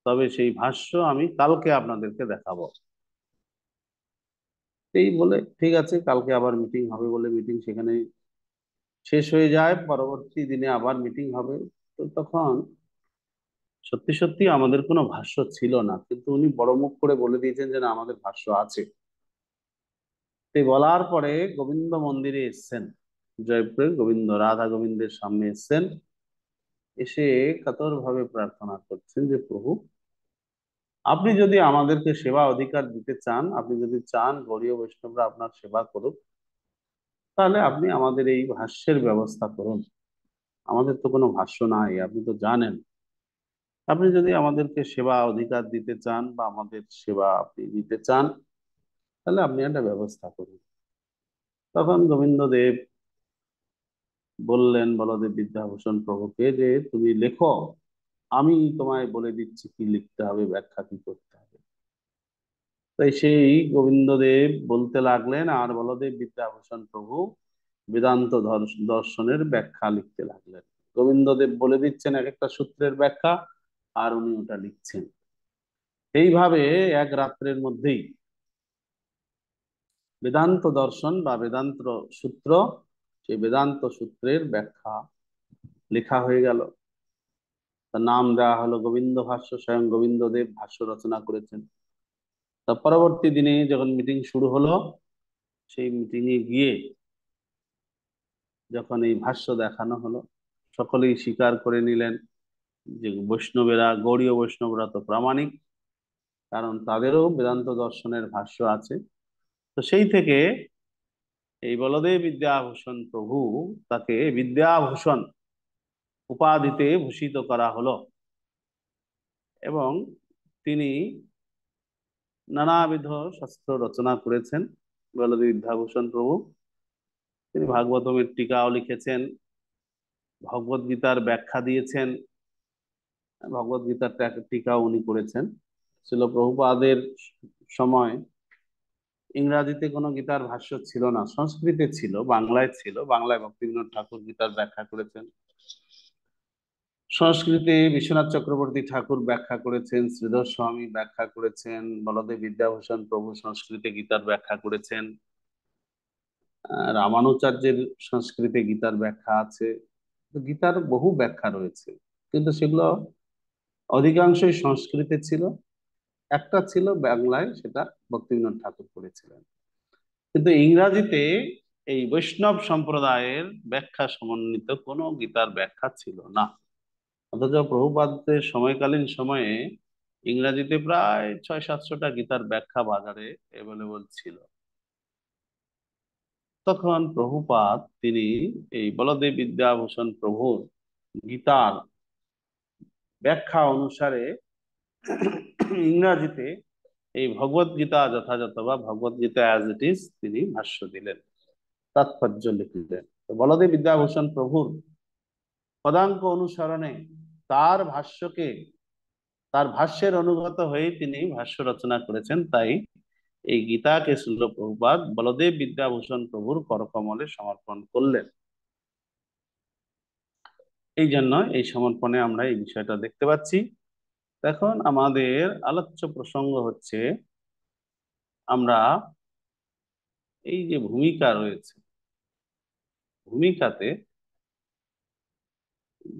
তবে সেই ভাষ্য আমি কালকে আপনাদেরকে দেখাবো এই বলে ঠিক আছে কালকে আবার মিটিং হবে বলে মিটিং সেখানে শেষ হয়ে যায় পরবর্তী দিনে আবার মিটিং হবে তো তখন সত্যি সত্যি আমাদের কোনো ভাষ্য ছিল না কিন্তু উনি বড় মুখ করে বলে দিয়েছেন যে না আমাদের ভাষ্য আছে বলার পরে গোবিন্দ মন্দিরে এসছেন জয়পুরের গোবিন্দ রাধা গোবিন্দের সামনে এসছেন এসে কাতর ভাবে প্রার্থনা করছেন যে প্রভু আপনি যদি আমাদেরকে সেবা অধিকার দিতে চান আপনি যদি চান গরীয় বৈষ্ণবরা আপনার সেবা করুক তাহলে আপনি আমাদের এই ভাষ্যের ব্যবস্থা করুন আমাদের তো কোনো ভাষ্য নাই আপনি তো জানেন আপনি যদি আমাদেরকে সেবা অধিকার দিতে চান বা আমাদের সেবা আপনি দিতে চান তাহলে আপনি একটা ব্যবস্থা করুন তখন গোবিন্দ দেব বললেন বলদেব বিদ্যাভূষণ প্রভুকে যে তুমি লেখো আমি তোমায় বলে দিচ্ছি কি লিখতে হবে ব্যাখ্যা কি করতে হবে তাই সেই গোবিন্দদেব বলতে লাগলেন আর বলদেব বিদ্যাভূষণ প্রভু বেদান্ত দর্শনের ব্যাখ্যা লিখতে লাগলেন গোবিন্দদেব বলে দিচ্ছেন এক একটা সূত্রের ব্যাখ্যা আর উনি ওটা লিখছেন এইভাবে এক রাত্রের মধ্যেই বেদান্ত দর্শন বা বেদান্ত সূত্র সেই বেদান্ত সূত্রের ব্যাখ্যা লেখা হয়ে গেল তার নাম দেওয়া হলো গোবিন্দ ভাষ্য স্বয়ং গোবিন্দদেব ভাষ্য রচনা করেছেন তা পরবর্তী দিনে যখন মিটিং শুরু হলো সেই মিটিংয়ে গিয়ে যখন এই ভাষ্য দেখানো হলো সকলেই স্বীকার করে নিলেন যে বৈষ্ণবেরা গৌরীয় বৈষ্ণবরা তো প্রামাণিক কারণ তাদেরও বেদান্ত দর্শনের ভাষ্য আছে তো সেই থেকে এই বলদেব বিদ্যাভূষণ প্রভু তাকে বিদ্যাভূষণ উপাধিতে ভূষিত করা হলো এবং তিনি নানাবিধ শাস্ত্র রচনা করেছেন বলদী বিদ্যাভূষণ প্রভু তিনি ভাগবতমের টিকাও লিখেছেন ভগবত গীতার ব্যাখ্যা দিয়েছেন ভগবত গীতার টিকাও উনি করেছেন ছিল প্রভুপাদের সময় ইংরাজিতে কোনো গীতার ভাষ্য ছিল না সংস্কৃতে ছিল বাংলায় ছিল বাংলায় ভক্তিবিনোদ ঠাকুর গীতার ব্যাখ্যা করেছেন সংস্কৃতে বিশ্বনাথ চক্রবর্তী ঠাকুর ব্যাখ্যা করেছেন শ্রীধর স্বামী ব্যাখ্যা করেছেন বলদেব বিদ্যাভূষণ প্রভু সংস্কৃতে গীতার ব্যাখ্যা করেছেন রামানুচার্যের সংস্কৃতে গীতার ব্যাখ্যা আছে গীতার বহু ব্যাখ্যা রয়েছে কিন্তু সেগুলো অধিকাংশই সংস্কৃতে ছিল একটা ছিল বাংলায় সেটা ভক্তিবিনোদ ঠাকুর করেছিলেন কিন্তু ইংরাজিতে এই বৈষ্ণব সম্প্রদায়ের ব্যাখ্যা সমন্বিত কোনো গীতার ব্যাখ্যা ছিল না অথচ প্রভুপাদের সময়কালীন সময়ে ইংরাজিতে প্রায় ছয় সাতশোটা গীতার ব্যাখ্যা বাজারে অ্যাভেলেবল ছিল তখন প্রভুপাদ তিনি এই বলদেব বিদ্যাভূষণ প্রভুর গীতার ব্যাখ্যা অনুসারে ইংরাজিতে এই ভগবত গীতা যথাযথ বা Bhagavad Gita as it is তিনি ভাষ্য দিলেন তাৎপর্য লিখলেন তো বলদেব বিদ্যাভূষণ প্রভুর পদাঙ্ক অনুসরণে তার ভাষ্যকে তার অনুগত হয়ে তিনি ভাষ্য রচনা করেছেন তাই এই গীতাকে শিল প্রভুপাত বলদেব বিদ্যাভূষণ প্রভুর করকমলে সমর্পণ করলেন এই জন্য এই সমর্পণে আমরা এই বিষয়টা দেখতে পাচ্ছি এখন আমাদের আলোচ্য প্রসঙ্গ হচ্ছে আমরা এই যে ভূমিকা রয়েছে ভূমিকাতে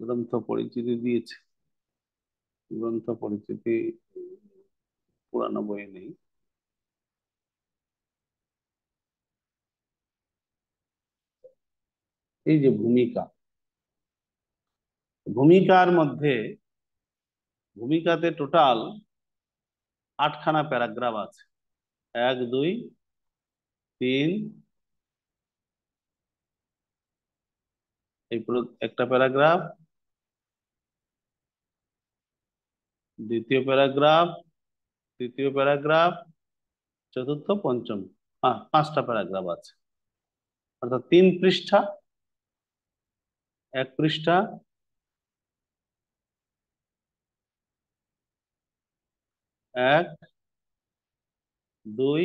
গ্রন্থ পরিচিতি দিয়েছে গ্রন্থ পরিচিতি পুরানো বইয়ে নেই এই যে ভূমিকা ভূমিকার মধ্যে ভূমিকাতে টোটাল আটখানা প্যারাগ্রাফ আছে এক দুই তিন এগুলো একটা প্যারাগ্রাফ দ্বিতীয় প্যারাগ্রাফ তৃতীয় প্যারাগ্রাফ চতুর্থ পঞ্চম পাঁচটা প্যারাগ্রাফ আছে অর্থাৎ তিন পৃষ্ঠা এক পৃষ্ঠা এক দুই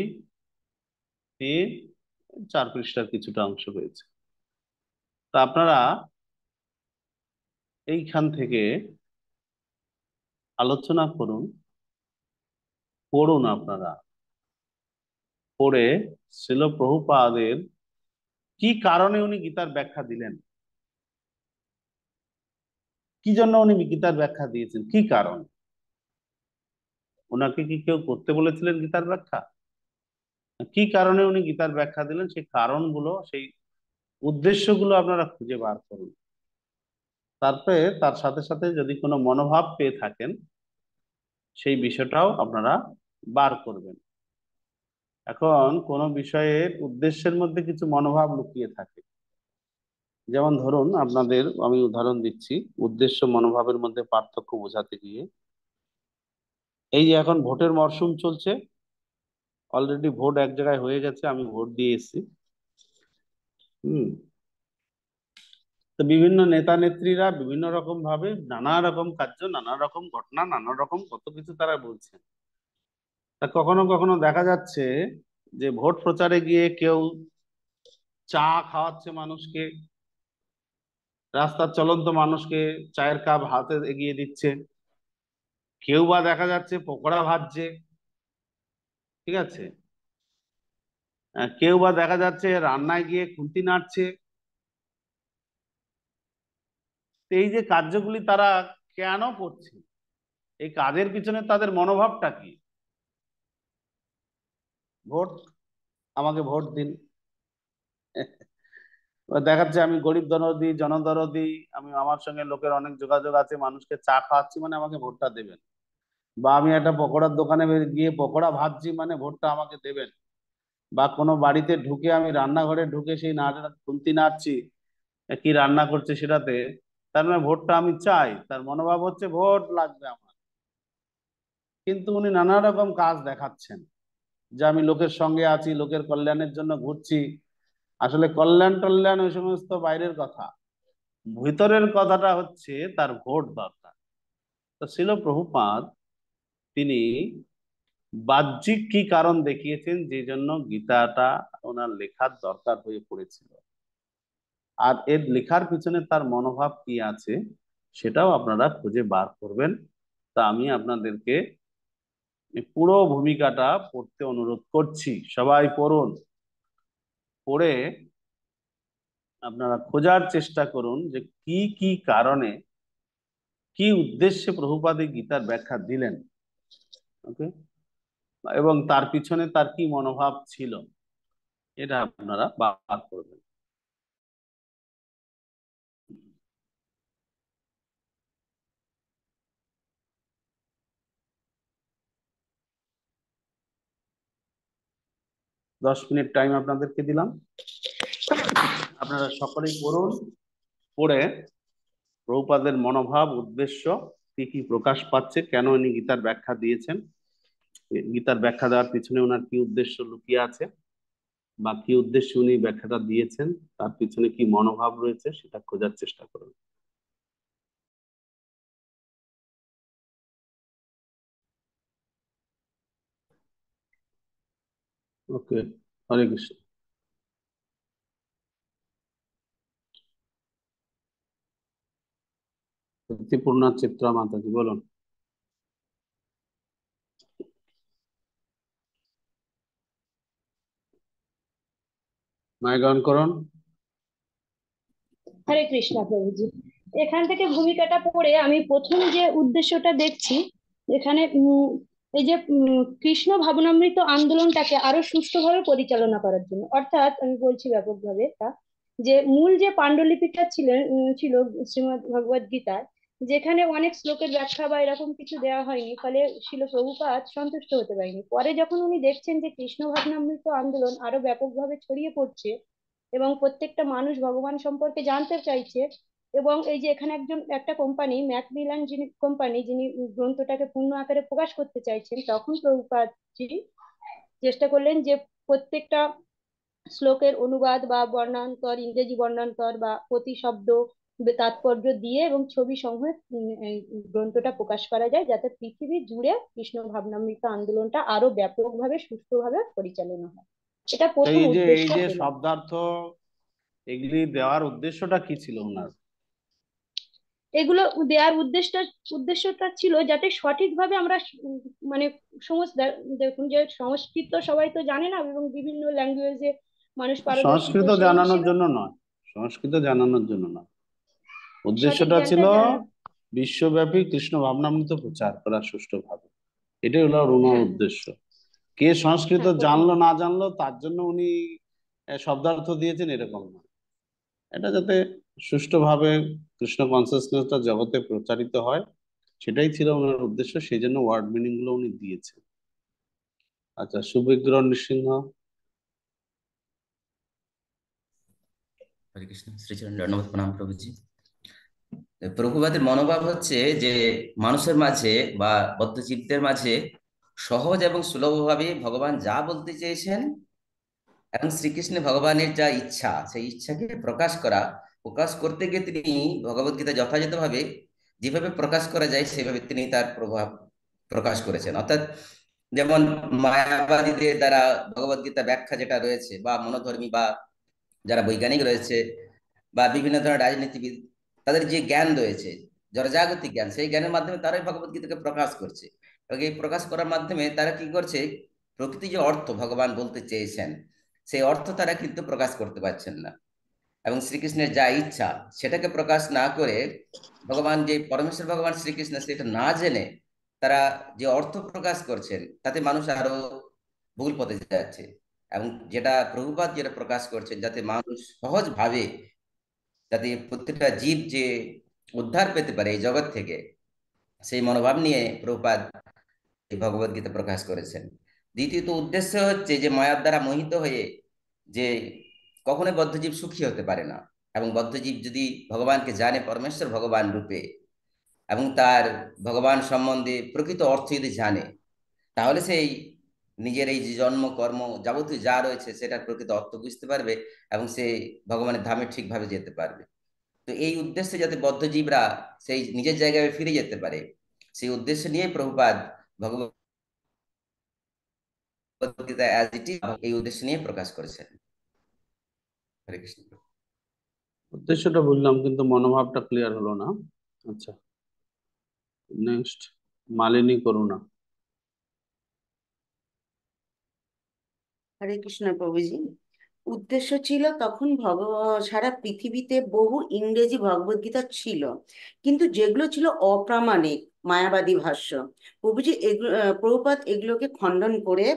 তিন চার পৃষ্ঠার কিছুটা অংশ রয়েছে তা আপনারা এইখান থেকে আলোচনা করুন পড়ুন আপনারা পড়ে শিল প্রভুপাদের কি কারণে উনি গীতার ব্যাখ্যা দিলেন কি জন্য উনি গীতার ব্যাখ্যা দিয়েছেন কি কারণ ওনাকে কি কেউ করতে বলেছিলেন গীতার ব্যাখ্যা কি কারণে উনি গীতার ব্যাখ্যা দিলেন সেই কারণগুলো সেই উদ্দেশ্যগুলো আপনারা খুঁজে বার করুন তারপরে তার সাথে সাথে যদি কোনো মনোভাব পেয়ে থাকেন সেই বিষয়টাও আপনারা বার করবেন এখন কোনো বিষয়ের উদ্দেশ্যের মধ্যে কিছু মনোভাব লুকিয়ে থাকে যেমন ধরুন আপনাদের আমি উদাহরণ দিচ্ছি উদ্দেশ্য মনোভাবের মধ্যে পার্থক্য বোঝাতে গিয়ে এই যে এখন ভোটের মরশুম চলছে অলরেডি ভোট এক জায়গায় হয়ে গেছে আমি ভোট দিয়ে এসেছি হুম তো বিভিন্ন নেতা নেত্রীরা বিভিন্ন রকম ভাবে নানা রকম কার্য নানা রকম ঘটনা নানা রকম কত কিছু তারা বলছেন তা কখনো কখনো দেখা যাচ্ছে যে ভোট প্রচারে গিয়ে কেউ চা খাওয়াচ্ছে মানুষকে রাস্তার চলন্ত মানুষকে চায়ের কাপ হাতে এগিয়ে দিচ্ছে কেউ বা দেখা যাচ্ছে পকোড়া ভাজছে ঠিক আছে কেউ বা দেখা যাচ্ছে রান্নায় গিয়ে খুন্তি নাড়ছে এই যে কার্যগুলি তারা কেন করছে এই কাজের পিছনে তাদের মনোভাবটা কি ভোট আমাকে ভোট দিন দেখাচ্ছে আমি গরিব দনদি জনদরদি আমি আমার সঙ্গে লোকের অনেক যোগাযোগ আছে মানুষকে চা খাওয়াচ্ছি মানে আমাকে ভোটটা দেবেন বা আমি একটা পকোড়ার দোকানে গিয়ে পকোড়া ভাজছি মানে ভোটটা আমাকে দেবেন বা কোনো বাড়িতে ঢুকে আমি রান্নাঘরে ঢুকে সেই নাড়াটা খুন্তি নাচছি কি রান্না করছে সেটাতে তার মানে ভোটটা আমি চাই তার মনোভাব হচ্ছে ভোট লাগবে আমার কিন্তু উনি নানা রকম কাজ দেখাচ্ছেন যে আমি লোকের সঙ্গে আছি লোকের কল্যাণের জন্য ঘুরছি আসলে কল্যাণ টল্যাণ ওই সমস্ত বাইরের কথা ভিতরের কথাটা হচ্ছে তার ভোট দরকার তো ছিল প্রভুপাত তিনি বাহ্যিক কি কারণ দেখিয়েছেন যে জন্য গীতাটা ওনার লেখার দরকার হয়ে পড়েছিল আর এর লেখার পিছনে তার মনোভাব কি আছে সেটাও আপনারা খুঁজে বার করবেন তা আমি আপনাদেরকে পুরো ভূমিকাটা পড়তে অনুরোধ করছি সবাই পড়ুন পড়ে আপনারা খোঁজার চেষ্টা করুন যে কি কি কারণে কি উদ্দেশ্যে প্রভুপাদে গীতার ব্যাখ্যা দিলেন ওকে এবং তার পিছনে তার কি মনোভাব ছিল এটা আপনারা বাদ করবেন দশ মিনিট টাইম আপনাদেরকে দিলাম আপনারা সকলেই পড়ুন পড়ে প্রভুপাদের মনোভাব উদ্দেশ্য কি কি প্রকাশ পাচ্ছে কেন ইনি গীতার ব্যাখ্যা দিয়েছেন গীতার ব্যাখ্যা দেওয়ার পিছনে ওনার কি উদ্দেশ্য লুকিয়ে আছে বা কি উদ্দেশ্যে উনি ব্যাখ্যাটা দিয়েছেন তার পিছনে কি মনোভাব রয়েছে সেটা খোঁজার চেষ্টা করুন ওকে হরে কৃষ্ণ চিত্রা মাতাজি বলুন নয়গণ হরে কৃষ্ণ প্রভুজি এখান থেকে ভূমিকাটা পড়ে আমি প্রথম যে উদ্দেশ্যটা দেখছি এখানে এই যে কৃষ্ণ ভাবনামৃত আন্দোলনটাকে আরো সুস্থভাবে পরিচালনা করার জন্য অর্থাৎ আমি বলছি ব্যাপকভাবে তা যে মূল যে পাণ্ডুলিপিটা ছিলেন ছিল শ্রীমদ ভগবদ্গীতার গীতার যেখানে অনেক শ্লোকের ব্যাখ্যা বা এরকম কিছু দেওয়া হয়নি ফলে শিল প্রভুপাত সন্তুষ্ট হতে পারেনি পরে যখন উনি দেখছেন যে কৃষ্ণ ভাবনামৃত আন্দোলন আরো ব্যাপকভাবে ছড়িয়ে পড়ছে এবং প্রত্যেকটা মানুষ ভগবান সম্পর্কে জানতে চাইছে এবং এই যে এখানে একজন একটা কোম্পানি ম্যাকমিলান যিনি কোম্পানি যিনি গ্রন্থটাকে পূর্ণ আকারে প্রকাশ করতে চাইছেন তখন প্রভুপাতজি চেষ্টা করলেন যে প্রত্যেকটা শ্লোকের অনুবাদ বা বর্ণান্তর ইংরেজি বর্ণান্তর বা প্রতিশব্দ তাৎপর্য দিয়ে এবং ছবি সমূহে গ্রন্থটা প্রকাশ করা যায় যাতে পৃথিবী জুড়ে কৃষ্ণ ভাবনামৃত আন্দোলনটা আরো ব্যাপকভাবে সুষ্ঠুভাবে পরিচালনা হয় এটা প্রথম এই যে শব্দার্থ এগুলি দেওয়ার উদ্দেশ্যটা কি ছিল ওনার এগুলো দেওয়ার উদ্দেশ্যটা উদ্দেশ্যটা ছিল যাতে সঠিকভাবে আমরা মানে সমস্ত দেখুন যে সংস্কৃত সবাই তো জানে না এবং বিভিন্ন ল্যাঙ্গুয়েজে মানুষ সংস্কৃত জানানোর জন্য নয় সংস্কৃত জানানোর জন্য নয় উদ্দেশ্যটা ছিল বিশ্বব্যাপী কৃষ্ণ ভাবনামৃত প্রচার করা সুষ্ঠুভাবে এটাই হলো রুমার হ্যাঁ। উদ্দেশ্য কে সংস্কৃত হ্যাঁ, হ্যাঁ। জানলো না জানলো তার জন্য উনি শব্দার্থ দিয়েছেন এরকম না এটা যাতে সুষ্ঠুভাবে কৃষ্ণ কনসিয়াসনেসটা জগতে প্রচারিত হয় সেটাই ছিল ওনার উদ্দেশ্য সেই জন্য ওয়ার্ড মিনিং গুলো উনি দিয়েছেন আচ্ছা সুবিগ্রহ নৃসিংহ হরে কৃষ্ণ শ্রীচরণ ধন্যবাদ প্রণাম প্রভুজি প্রভুবাদের মনোভাব হচ্ছে যে মানুষের মাঝে বা বদ্ধজীবদের মাঝে সহজ এবং সুলভভাবে ভগবান যা বলতে চেয়েছেন এবং শ্রীকৃষ্ণ ভগবানের যা ইচ্ছা সেই ইচ্ছাকে প্রকাশ করা প্রকাশ করতে গিয়ে তিনি ভগবদ্গীতা যথাযথভাবে যেভাবে প্রকাশ করা যায় সেভাবে তিনি তার প্রভাব প্রকাশ করেছেন অর্থাৎ যেমন মায়াবাদীদের দ্বারা ভগবদ্গীতা ব্যাখ্যা যেটা রয়েছে বা মনোধর্মী বা যারা বৈজ্ঞানিক রয়েছে বা বিভিন্ন ধরনের রাজনীতিবিদ তাদের যে জ্ঞান রয়েছে জর্জাগতিক জ্ঞান সেই জ্ঞানের মাধ্যমে তারাই ভগবত গীতাকে প্রকাশ করছে এবং এই প্রকাশ করার মাধ্যমে তারা কি করছে প্রকৃতি যে অর্থ ভগবান বলতে চেয়েছেন সেই অর্থ তারা কিন্তু প্রকাশ করতে পারছেন না এবং শ্রীকৃষ্ণের যা ইচ্ছা সেটাকে প্রকাশ না করে ভগবান যে পরমেশ্বর ভগবান শ্রীকৃষ্ণ সেটা না জেনে তারা যে অর্থ প্রকাশ করছেন তাতে মানুষ আরো ভুল পথে যাচ্ছে এবং যেটা প্রভুপাত যেটা প্রকাশ করছেন যাতে মানুষ সহজভাবে যাতে প্রত্যেকটা জীব যে উদ্ধার পেতে পারে এই জগৎ থেকে সেই মনোভাব নিয়ে প্রপাত ভগবত গীতা প্রকাশ করেছেন দ্বিতীয়ত উদ্দেশ্য হচ্ছে যে মায়ার দ্বারা মোহিত হয়ে যে কখনো বদ্ধজীব সুখী হতে পারে না এবং বদ্ধজীব যদি ভগবানকে জানে পরমেশ্বর ভগবান রূপে এবং তার ভগবান সম্বন্ধে প্রকৃত অর্থ যদি জানে তাহলে সেই নিজের এই যে জন্ম কর্ম যাবতীয় যা রয়েছে সেটার প্রকৃত অর্থ বুঝতে পারবে এবং সে ভগবানের ধামে ঠিকভাবে যেতে পারবে তো এই উদ্দেশ্যে যাতে বদ্ধজীবরা সেই নিজের জায়গায় ফিরে যেতে পারে সেই উদ্দেশ্য নিয়ে প্রভুপাদ ভগবান এই উদ্দেশ্য নিয়ে প্রকাশ করেছেন হরে কৃষ্ণ উদ্দেশ্যটা বললাম কিন্তু মনোভাবটা ক্লিয়ার হলো না আচ্ছা নেক্সট মালিনী করুণা হরে কৃষ্ণ প্রভুজি উদ্দেশ্য ছিল তখন ভগ সারা পৃথিবীতে বহু ইংরেজি ভগবদ্গীতা ছিল কিন্তু যেগুলো ছিল অপ্রামাণিক মায়াবাদী ভাষ্য প্রভুজি এগুলো প্রভুপাত এগুলোকে খণ্ডন করে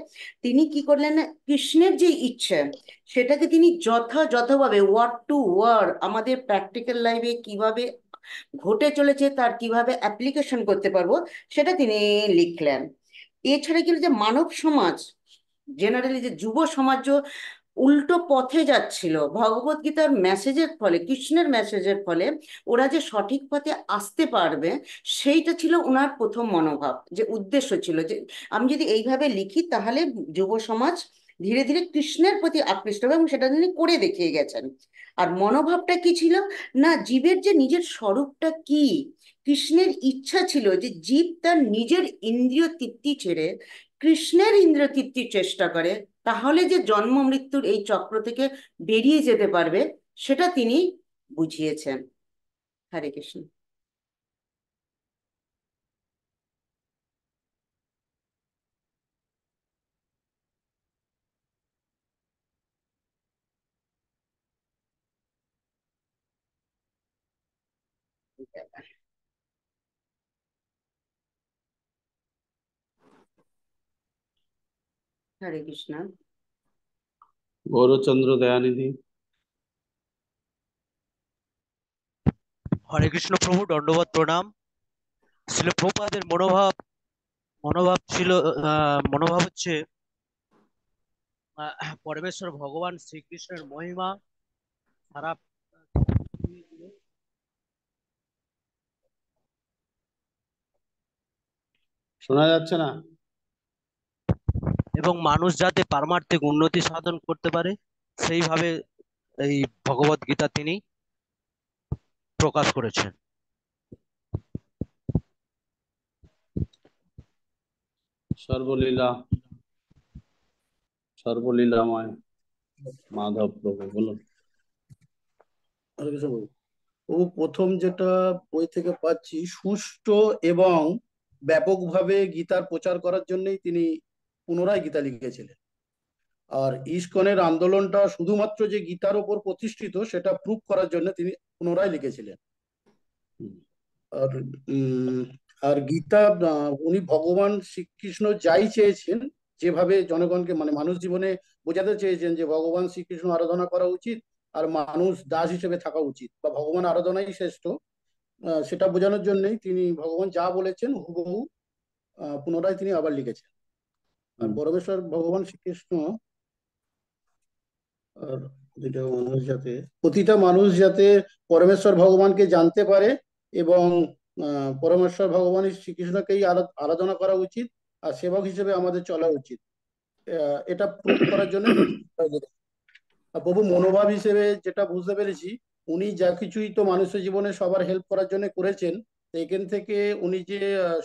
তিনি কি করলেন কৃষ্ণের যে ইচ্ছে সেটাকে তিনি যথাযথভাবে ওয়ার্ড টু ওয়ার্ড আমাদের প্র্যাকটিক্যাল লাইফে কিভাবে ঘটে চলেছে তার কিভাবে অ্যাপ্লিকেশন করতে পারবো সেটা তিনি লিখলেন এছাড়া কি যে মানব সমাজ জেনারেলি যে যুব সমাজ উল্টো পথে যাচ্ছিল ভগবত গীতার মেসেজের ফলে কৃষ্ণের মেসেজের ফলে ওরা যে সঠিক পথে আসতে পারবে সেইটা ছিল ওনার প্রথম মনোভাব যে উদ্দেশ্য ছিল যে আমি যদি এইভাবে লিখি তাহলে যুব সমাজ ধীরে ধীরে কৃষ্ণের প্রতি আকৃষ্ট হবে এবং সেটা তিনি করে দেখিয়ে গেছেন আর মনোভাবটা কি ছিল না জীবের যে নিজের স্বরূপটা কি কৃষ্ণের ইচ্ছা ছিল যে জীব তার নিজের ইন্দ্রিয় তৃপ্তি ছেড়ে কৃষ্ণের ইন্দ্রকীর্তির চেষ্টা করে তাহলে যে জন্ম মৃত্যুর এই চক্র থেকে বেরিয়ে যেতে পারবে সেটা তিনি বুঝিয়েছেন হরে কৃষ্ণ Yeah. হরে কৃষ্ণ গৌরচন্দ্র দয়ানিধি হরে কৃষ্ণ প্রভু দণ্ডবাদ প্রণাম ছিল প্রপাদের মনোভাব মনোভাব ছিল মনোভাব হচ্ছে পরমেশ্বর ভগবান শ্রীকৃষ্ণের মহিমা খারাপ শোনা যাচ্ছে না এবং মানুষ যাতে পারমার্থিক উন্নতি সাধন করতে পারে সেইভাবে এই ভগবত গীতা তিনি প্রকাশ করেছেন সর্বলীলা সর্বলীলাময় মাধব প্রভু বলুন ও প্রথম যেটা বই থেকে পাচ্ছি সুষ্ঠ এবং ব্যাপকভাবে গীতার প্রচার করার জন্যই তিনি পুনরায় গীতা লিখেছিলেন আর ইস্কনের আন্দোলনটা শুধুমাত্র যে গীতার ওপর প্রতিষ্ঠিত সেটা প্রুভ করার জন্য তিনি পুনরায় লিখেছিলেন আর আর গীতা উনি ভগবান শ্রীকৃষ্ণ যাই চেয়েছেন যেভাবে জনগণকে মানে মানুষ জীবনে বোঝাতে চেয়েছেন যে ভগবান শ্রীকৃষ্ণ আরাধনা করা উচিত আর মানুষ দাস হিসেবে থাকা উচিত বা ভগবান আরাধনাই শ্রেষ্ঠ সেটা বোঝানোর জন্যই তিনি ভগবান যা বলেছেন হুবহু পুনরায় তিনি আবার লিখেছেন আর পরমেশ্বর ভগবান শ্রীকৃষ্ণ আর মানুষ যাতে প্রতিটা মানুষ যাতে পরমেশ্বর ভগবানকে জানতে পারে এবং পরমেশ্বর ভগবান শ্রীকৃষ্ণকেই আরাধনা করা উচিত আর সেবক হিসেবে আমাদের চলা উচিত এটা করার জন্য প্রভু মনোভাব হিসেবে যেটা বুঝতে পেরেছি উনি যা কিছুই তো মানুষের জীবনে সবার হেল্প করার জন্য করেছেন এখান থেকে উনি যে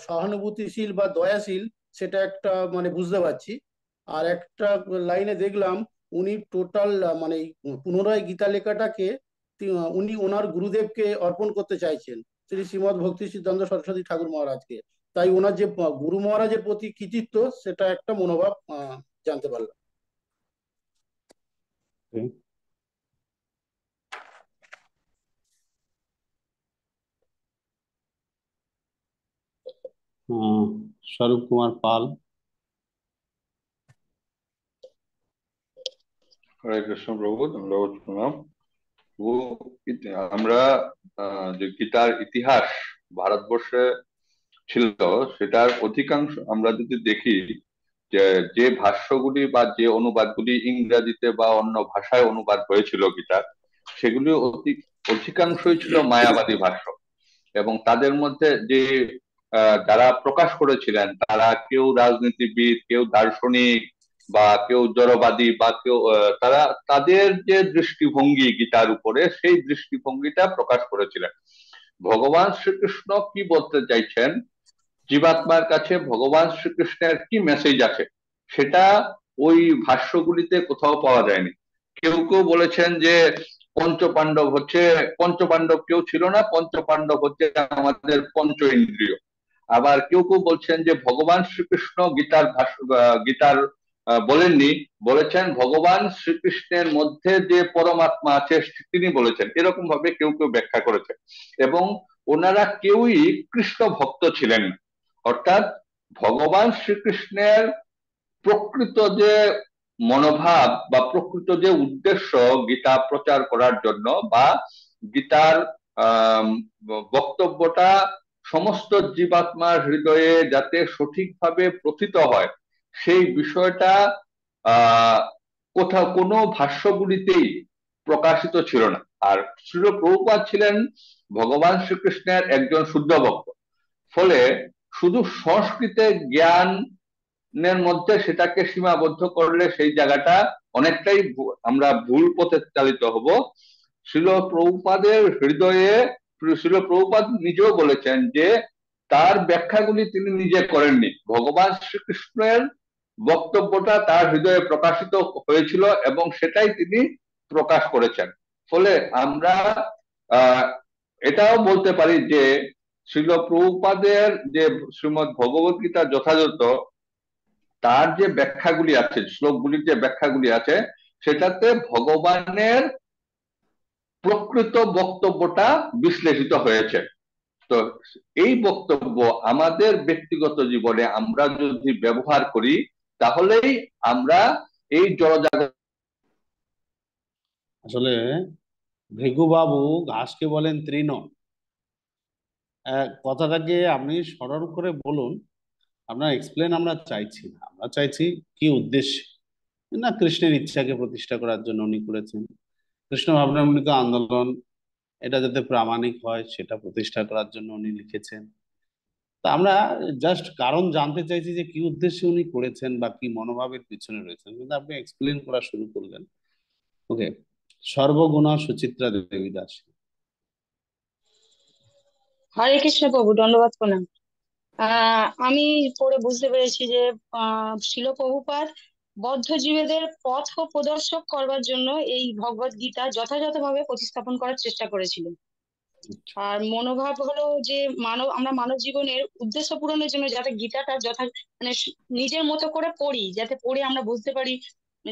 সহানুভূতিশীল বা দয়াশীল সেটা একটা মানে বুঝতে পারছি আর একটা লাইনে দেখলাম উনি টোটাল মানে পুনরায় গীতা লেখাটাকে উনি ওনার গুরুদেবকে অর্পণ করতে চাইছেন শ্রী শ্রীমৎ ভক্তি সিদ্ধান্ত সরস্বতী ঠাকুর মহারাজকে তাই ওনার যে গুরু মহারাজের প্রতি কৃতিত্ব সেটা একটা মনোভাব জানতে পারলাম স্বরূপ কুমার পাল হরে কৃষ্ণ প্রভু প্রণাম ও আমরা যে গীতার ইতিহাস ভারতবর্ষে ছিল সেটার অধিকাংশ আমরা যদি দেখি যে যে ভাষ্যগুলি বা যে অনুবাদগুলি ইংরাজিতে বা অন্য ভাষায় অনুবাদ হয়েছিল গীতার সেগুলি অধিকাংশই ছিল মায়াবাদী ভাষ্য এবং তাদের মধ্যে যে যারা প্রকাশ করেছিলেন তারা কেউ রাজনীতিবিদ কেউ দার্শনিক বা কেউ জড়বাদী বা কেউ তারা তাদের যে দৃষ্টিভঙ্গি গীতার উপরে সেই দৃষ্টিভঙ্গিটা প্রকাশ করেছিলেন ভগবান শ্রীকৃষ্ণ কি বলতে চাইছেন জীবাত্মার কাছে ভগবান শ্রীকৃষ্ণের কি মেসেজ আছে সেটা ওই ভাষ্যগুলিতে কোথাও পাওয়া যায়নি কেউ কেউ বলেছেন যে পঞ্চপাণ্ডব হচ্ছে পঞ্চপাণ্ডব কেউ ছিল না পঞ্চপাণ্ডব হচ্ছে আমাদের পঞ্চ ইন্দ্রিয় আবার কেউ কেউ বলছেন যে ভগবান শ্রীকৃষ্ণ গীতার গীতার বলেননি বলেছেন ভগবান শ্রীকৃষ্ণের মধ্যে যে পরমাত্মা আছে তিনি বলেছেন এরকম ভাবে কেউ কেউ ব্যাখ্যা করেছে এবং ওনারা কেউই কৃষ্ণ ভক্ত ছিলেন অর্থাৎ ভগবান শ্রীকৃষ্ণের প্রকৃত যে মনোভাব বা প্রকৃত যে উদ্দেশ্য গীতা প্রচার করার জন্য বা গীতার বক্তব্যটা সমস্ত জীবাত্মার হৃদয়ে যাতে সঠিকভাবে প্রথিত হয় সেই বিষয়টা কোথাও কোনো ভাষ্যগুলিতেই প্রকাশিত ছিল না আর শ্রীল প্রভুপাত ছিলেন ভগবান শ্রীকৃষ্ণের একজন শুদ্ধ ভক্ত ফলে শুধু সংস্কৃতে জ্ঞানের মধ্যে সেটাকে সীমাবদ্ধ করলে সেই জায়গাটা অনেকটাই আমরা ভুল পথে চালিত হব শিল প্রভুপাদের হৃদয়ে শিল প্রভুপাত নিজেও বলেছেন যে তার ব্যাখ্যাগুলি তিনি নিজে করেননি ভগবান শ্রীকৃষ্ণের বক্তব্যটা তার হৃদয়ে প্রকাশিত হয়েছিল এবং সেটাই তিনি প্রকাশ করেছেন ফলে আমরা এটাও বলতে পারি যে শিল প্রভুপাদের যে শ্রীমদ ভগবত গীতা যথাযথ তার যে ব্যাখ্যাগুলি আছে শ্লোকগুলির যে ব্যাখ্যাগুলি আছে সেটাতে ভগবানের প্রকৃত বক্তব্যটা বিশ্লেষিত হয়েছে তো এই বক্তব্য আমাদের ব্যক্তিগত জীবনে আমরা যদি ব্যবহার করি তাহলেই আমরা এই জড়জাগত আসলে ভেগুবাবু ঘাসকে বলেন তৃণ কথাটাকে আপনি স্মরণ করে বলুন আপনার এক্সপ্লেন আমরা চাইছি না আমরা চাইছি কি উদ্দেশ্যে না কৃষ্ণের ইচ্ছাকে প্রতিষ্ঠা করার জন্য উনি করেছেন কৃষ্ণ ভাবনামৃত আন্দোলন এটা যাতে প্রামাণিক হয় সেটা প্রতিষ্ঠা করার জন্য উনি লিখেছেন তা আমরা জাস্ট কারণ জানতে চাইছি যে কি উদ্দেশ্যে উনি করেছেন বা কি মনোভাবের পিছনে রয়েছেন কিন্তু আপনি এক্সপ্লেন করা শুরু করলেন ওকে সর্বগুণা সুচিত্রা দেবী দাস হরে কৃষ্ণ প্রভু ধন্যবাদ প্রণাম আমি পড়ে বুঝতে পেরেছি যে শিল প্রভুপাত জীবেদের পথ ও প্রদর্শক করবার জন্য এই ভগবত গীতা যথাযথভাবে প্রতিস্থাপন করার চেষ্টা করেছিলেন আচ্ছা। আর মনোভাব হলো যে মানব আমরা মানব জীবনের উদ্দেশ্য পূরণের জন্য যাতে গীতাটা যথা মানে নিজের মতো করে পড়ি যাতে পড়ে আমরা বুঝতে পারি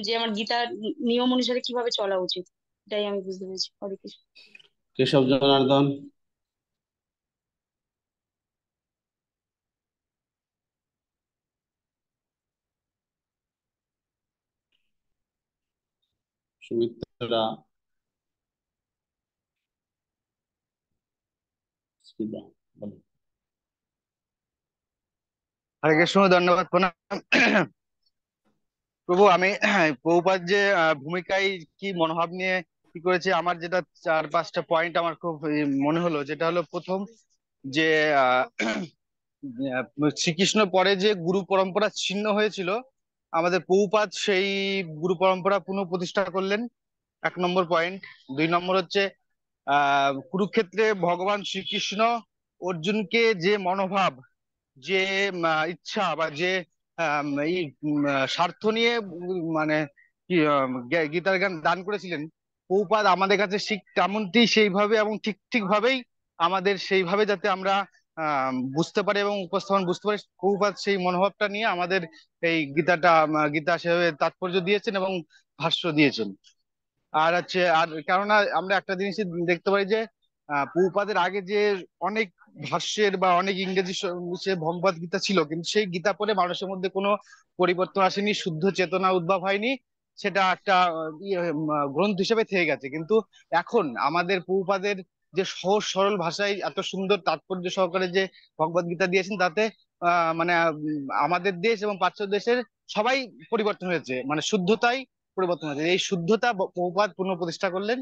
যে আমার গীতার নিয়ম অনুসারে কিভাবে চলা উচিত এটাই আমি বুঝতে পেরেছি অনেক কিছু কেশব জনার্দন সুমিত্রা হরে কৃষ্ণ ধন্যবাদ প্রণাম প্রভু আমি প্রভুপাত যে ভূমিকায় কি মনোভাব নিয়ে কি করেছে আমার যেটা চার পাঁচটা পয়েন্ট আমার খুব মনে হলো যেটা হলো প্রথম যে শ্রীকৃষ্ণ পরে যে গুরু পরম্পরা ছিন্ন হয়েছিল আমাদের পৌপাত সেই গুরু পরম্পরা পুনঃপ্রতিষ্ঠা করলেন এক নম্বর পয়েন্ট দুই নম্বর হচ্ছে কুরুক্ষেত্রে ভগবান শ্রীকৃষ্ণ অর্জুনকে যে মনোভাব যে ইচ্ছা বা যে এই স্বার্থ নিয়ে মানে গীতার গান দান করেছিলেন পৌপাদ আমাদের কাছে ঠিক তেমনটি সেইভাবে এবং ঠিক ঠিক ভাবেই আমাদের সেইভাবে যাতে আমরা বুঝতে পারে এবং উপস্থাপন বুঝতে পারে বহুপাত সেই মনোভাবটা নিয়ে আমাদের এই গীতাটা গীতা সেভাবে তাৎপর্য দিয়েছেন এবং ভাষ্য দিয়েছেন আর হচ্ছে আর কেননা আমরা একটা জিনিস দেখতে পারি যে প্রভুপাদের আগে যে অনেক ভাষ্যের বা অনেক ইংরেজি সে ভগবত গীতা ছিল কিন্তু সেই গীতা পড়ে মানুষের মধ্যে কোনো পরিবর্তন আসেনি শুদ্ধ চেতনা উদ্ভব হয়নি সেটা একটা ইয়ে, গ্রন্থ হিসেবে থেকে গেছে কিন্তু এখন আমাদের প্রভুপাদের যে সহজ সরল ভাষায় এত সুন্দর তাৎপর্য সহকারে যে ভগবদ গীতা দিয়েছেন তাতে মানে আমাদের দেশ এবং পাঁচ দেশের সবাই পরিবর্তন হয়েছে মানে শুদ্ধতাই পরিবর্তন হয়েছে এই শুদ্ধতা বহুপাত পুনঃপ্রতিষ্ঠা করলেন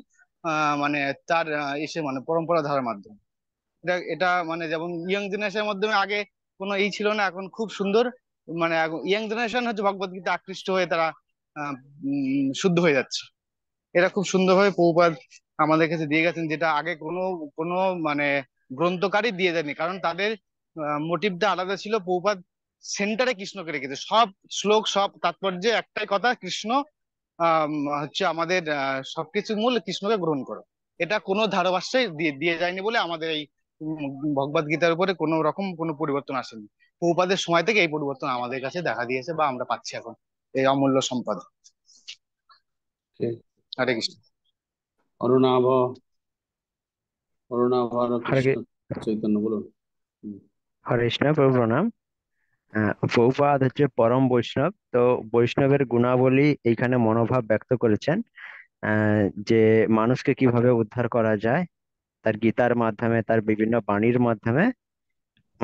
মানে তার এসে মানে পরম্পরা ধারার মাধ্যমে এটা এটা মানে যেমন ইয়ং জেনারেশনের মাধ্যমে আগে কোনো ই ছিল না এখন খুব সুন্দর মানে ইয়াং জেনারেশন হচ্ছে ভগবদ গীতা আকৃষ্ট হয়ে তারা শুদ্ধ হয়ে যাচ্ছে এটা খুব সুন্দরভাবে পৌপাত আমাদের কাছে দিয়ে গেছেন যেটা আগে কোনো কোনো মানে গ্রন্থকারই দিয়ে দেয়নি কারণ তাদের মোটিভটা আলাদা ছিল পৌপাত সেন্টারে কৃষ্ণকে রেখেছে সব শ্লোক সব তাৎপর্য একটাই কথা কৃষ্ণ হচ্ছে আমাদের সবকিছু মূল কৃষ্ণকে গ্রহণ করো এটা কোনো ধারাভাষ্যে দিয়ে দিয়ে যায়নি বলে আমাদের এই ভগবদ গীতার উপরে কোনো রকম কোনো পরিবর্তন আসেনি পৌপাদের সময় থেকে এই পরিবর্তন আমাদের কাছে দেখা দিয়েছে বা আমরা পাচ্ছি এখন এই অমূল্য সম্পদ হরে কৃষ্ণ অরুণাভ অরুণাভ চৈতন্য বলুন হরিষ্ণ প্রভু প্রণাম প্রভুপাদ হচ্ছে পরম বৈষ্ণব তো বৈষ্ণবের গুণাবলী এইখানে মনোভাব ব্যক্ত করেছেন যে মানুষকে কিভাবে উদ্ধার করা যায় তার গীতার মাধ্যমে তার বিভিন্ন বাণীর মাধ্যমে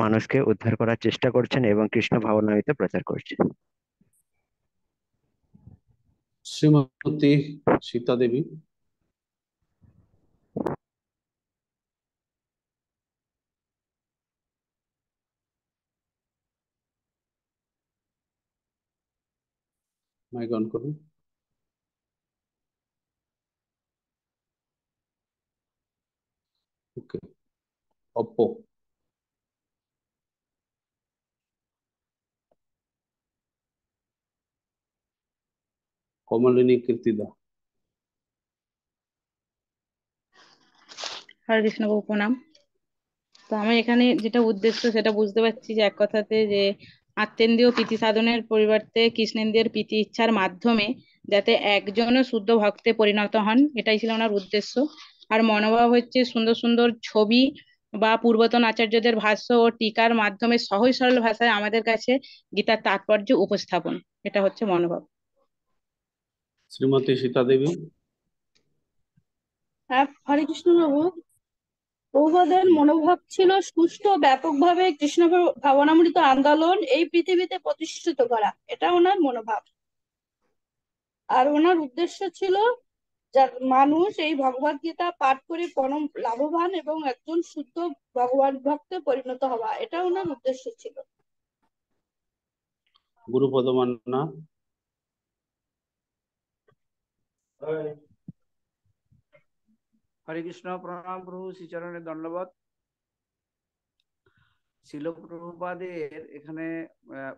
মানুষকে উদ্ধার করার চেষ্টা করছেন এবং কৃষ্ণ ভাবনামিতে প্রচার করছেন শ্রীমতী সীতা দেবী মাইক অন করুন ওকে অপো কমলিনী কীর্তিদা হরে কৃষ্ণ প্রণাম তো আমি এখানে যেটা উদ্দেশ্য সেটা বুঝতে পারছি যে এক কথাতে যে আত্মেন্দ্রীয় প্রীতি সাধনের পরিবর্তে কৃষ্ণেন্দ্রের প্রীতি ইচ্ছার মাধ্যমে যাতে একজনও শুদ্ধ ভক্তে পরিণত হন এটাই ছিল ওনার উদ্দেশ্য আর মনোভাব হচ্ছে সুন্দর সুন্দর ছবি বা পূর্বতন আচার্যদের ভাষ্য ও টিকার মাধ্যমে সহজ সরল ভাষায় আমাদের কাছে গীতার তাৎপর্য উপস্থাপন এটা হচ্ছে মনোভাব শ্রীমতী সীতা দেবী হরে কৃষ্ণ বাবু বৌভাদের মনোভাব ছিল সুষ্ঠু ব্যাপকভাবে কৃষ্ণ ভাবনামৃত আন্দোলন এই পৃথিবীতে প্রতিষ্ঠিত করা এটা ওনার মনোভাব আর ওনার উদ্দেশ্য ছিল যার মানুষ এই ভগবদ গীতা পাঠ করে পরম লাভবান এবং একজন শুদ্ধ ভগবান ভক্তে পরিণত হওয়া এটা ওনার উদ্দেশ্য ছিল গুরুপদ মান্না হরে কৃষ্ণ প্রণাম প্রভু শ্রীচরণের দণ্ডবত শিল প্রভুপাদের এখানে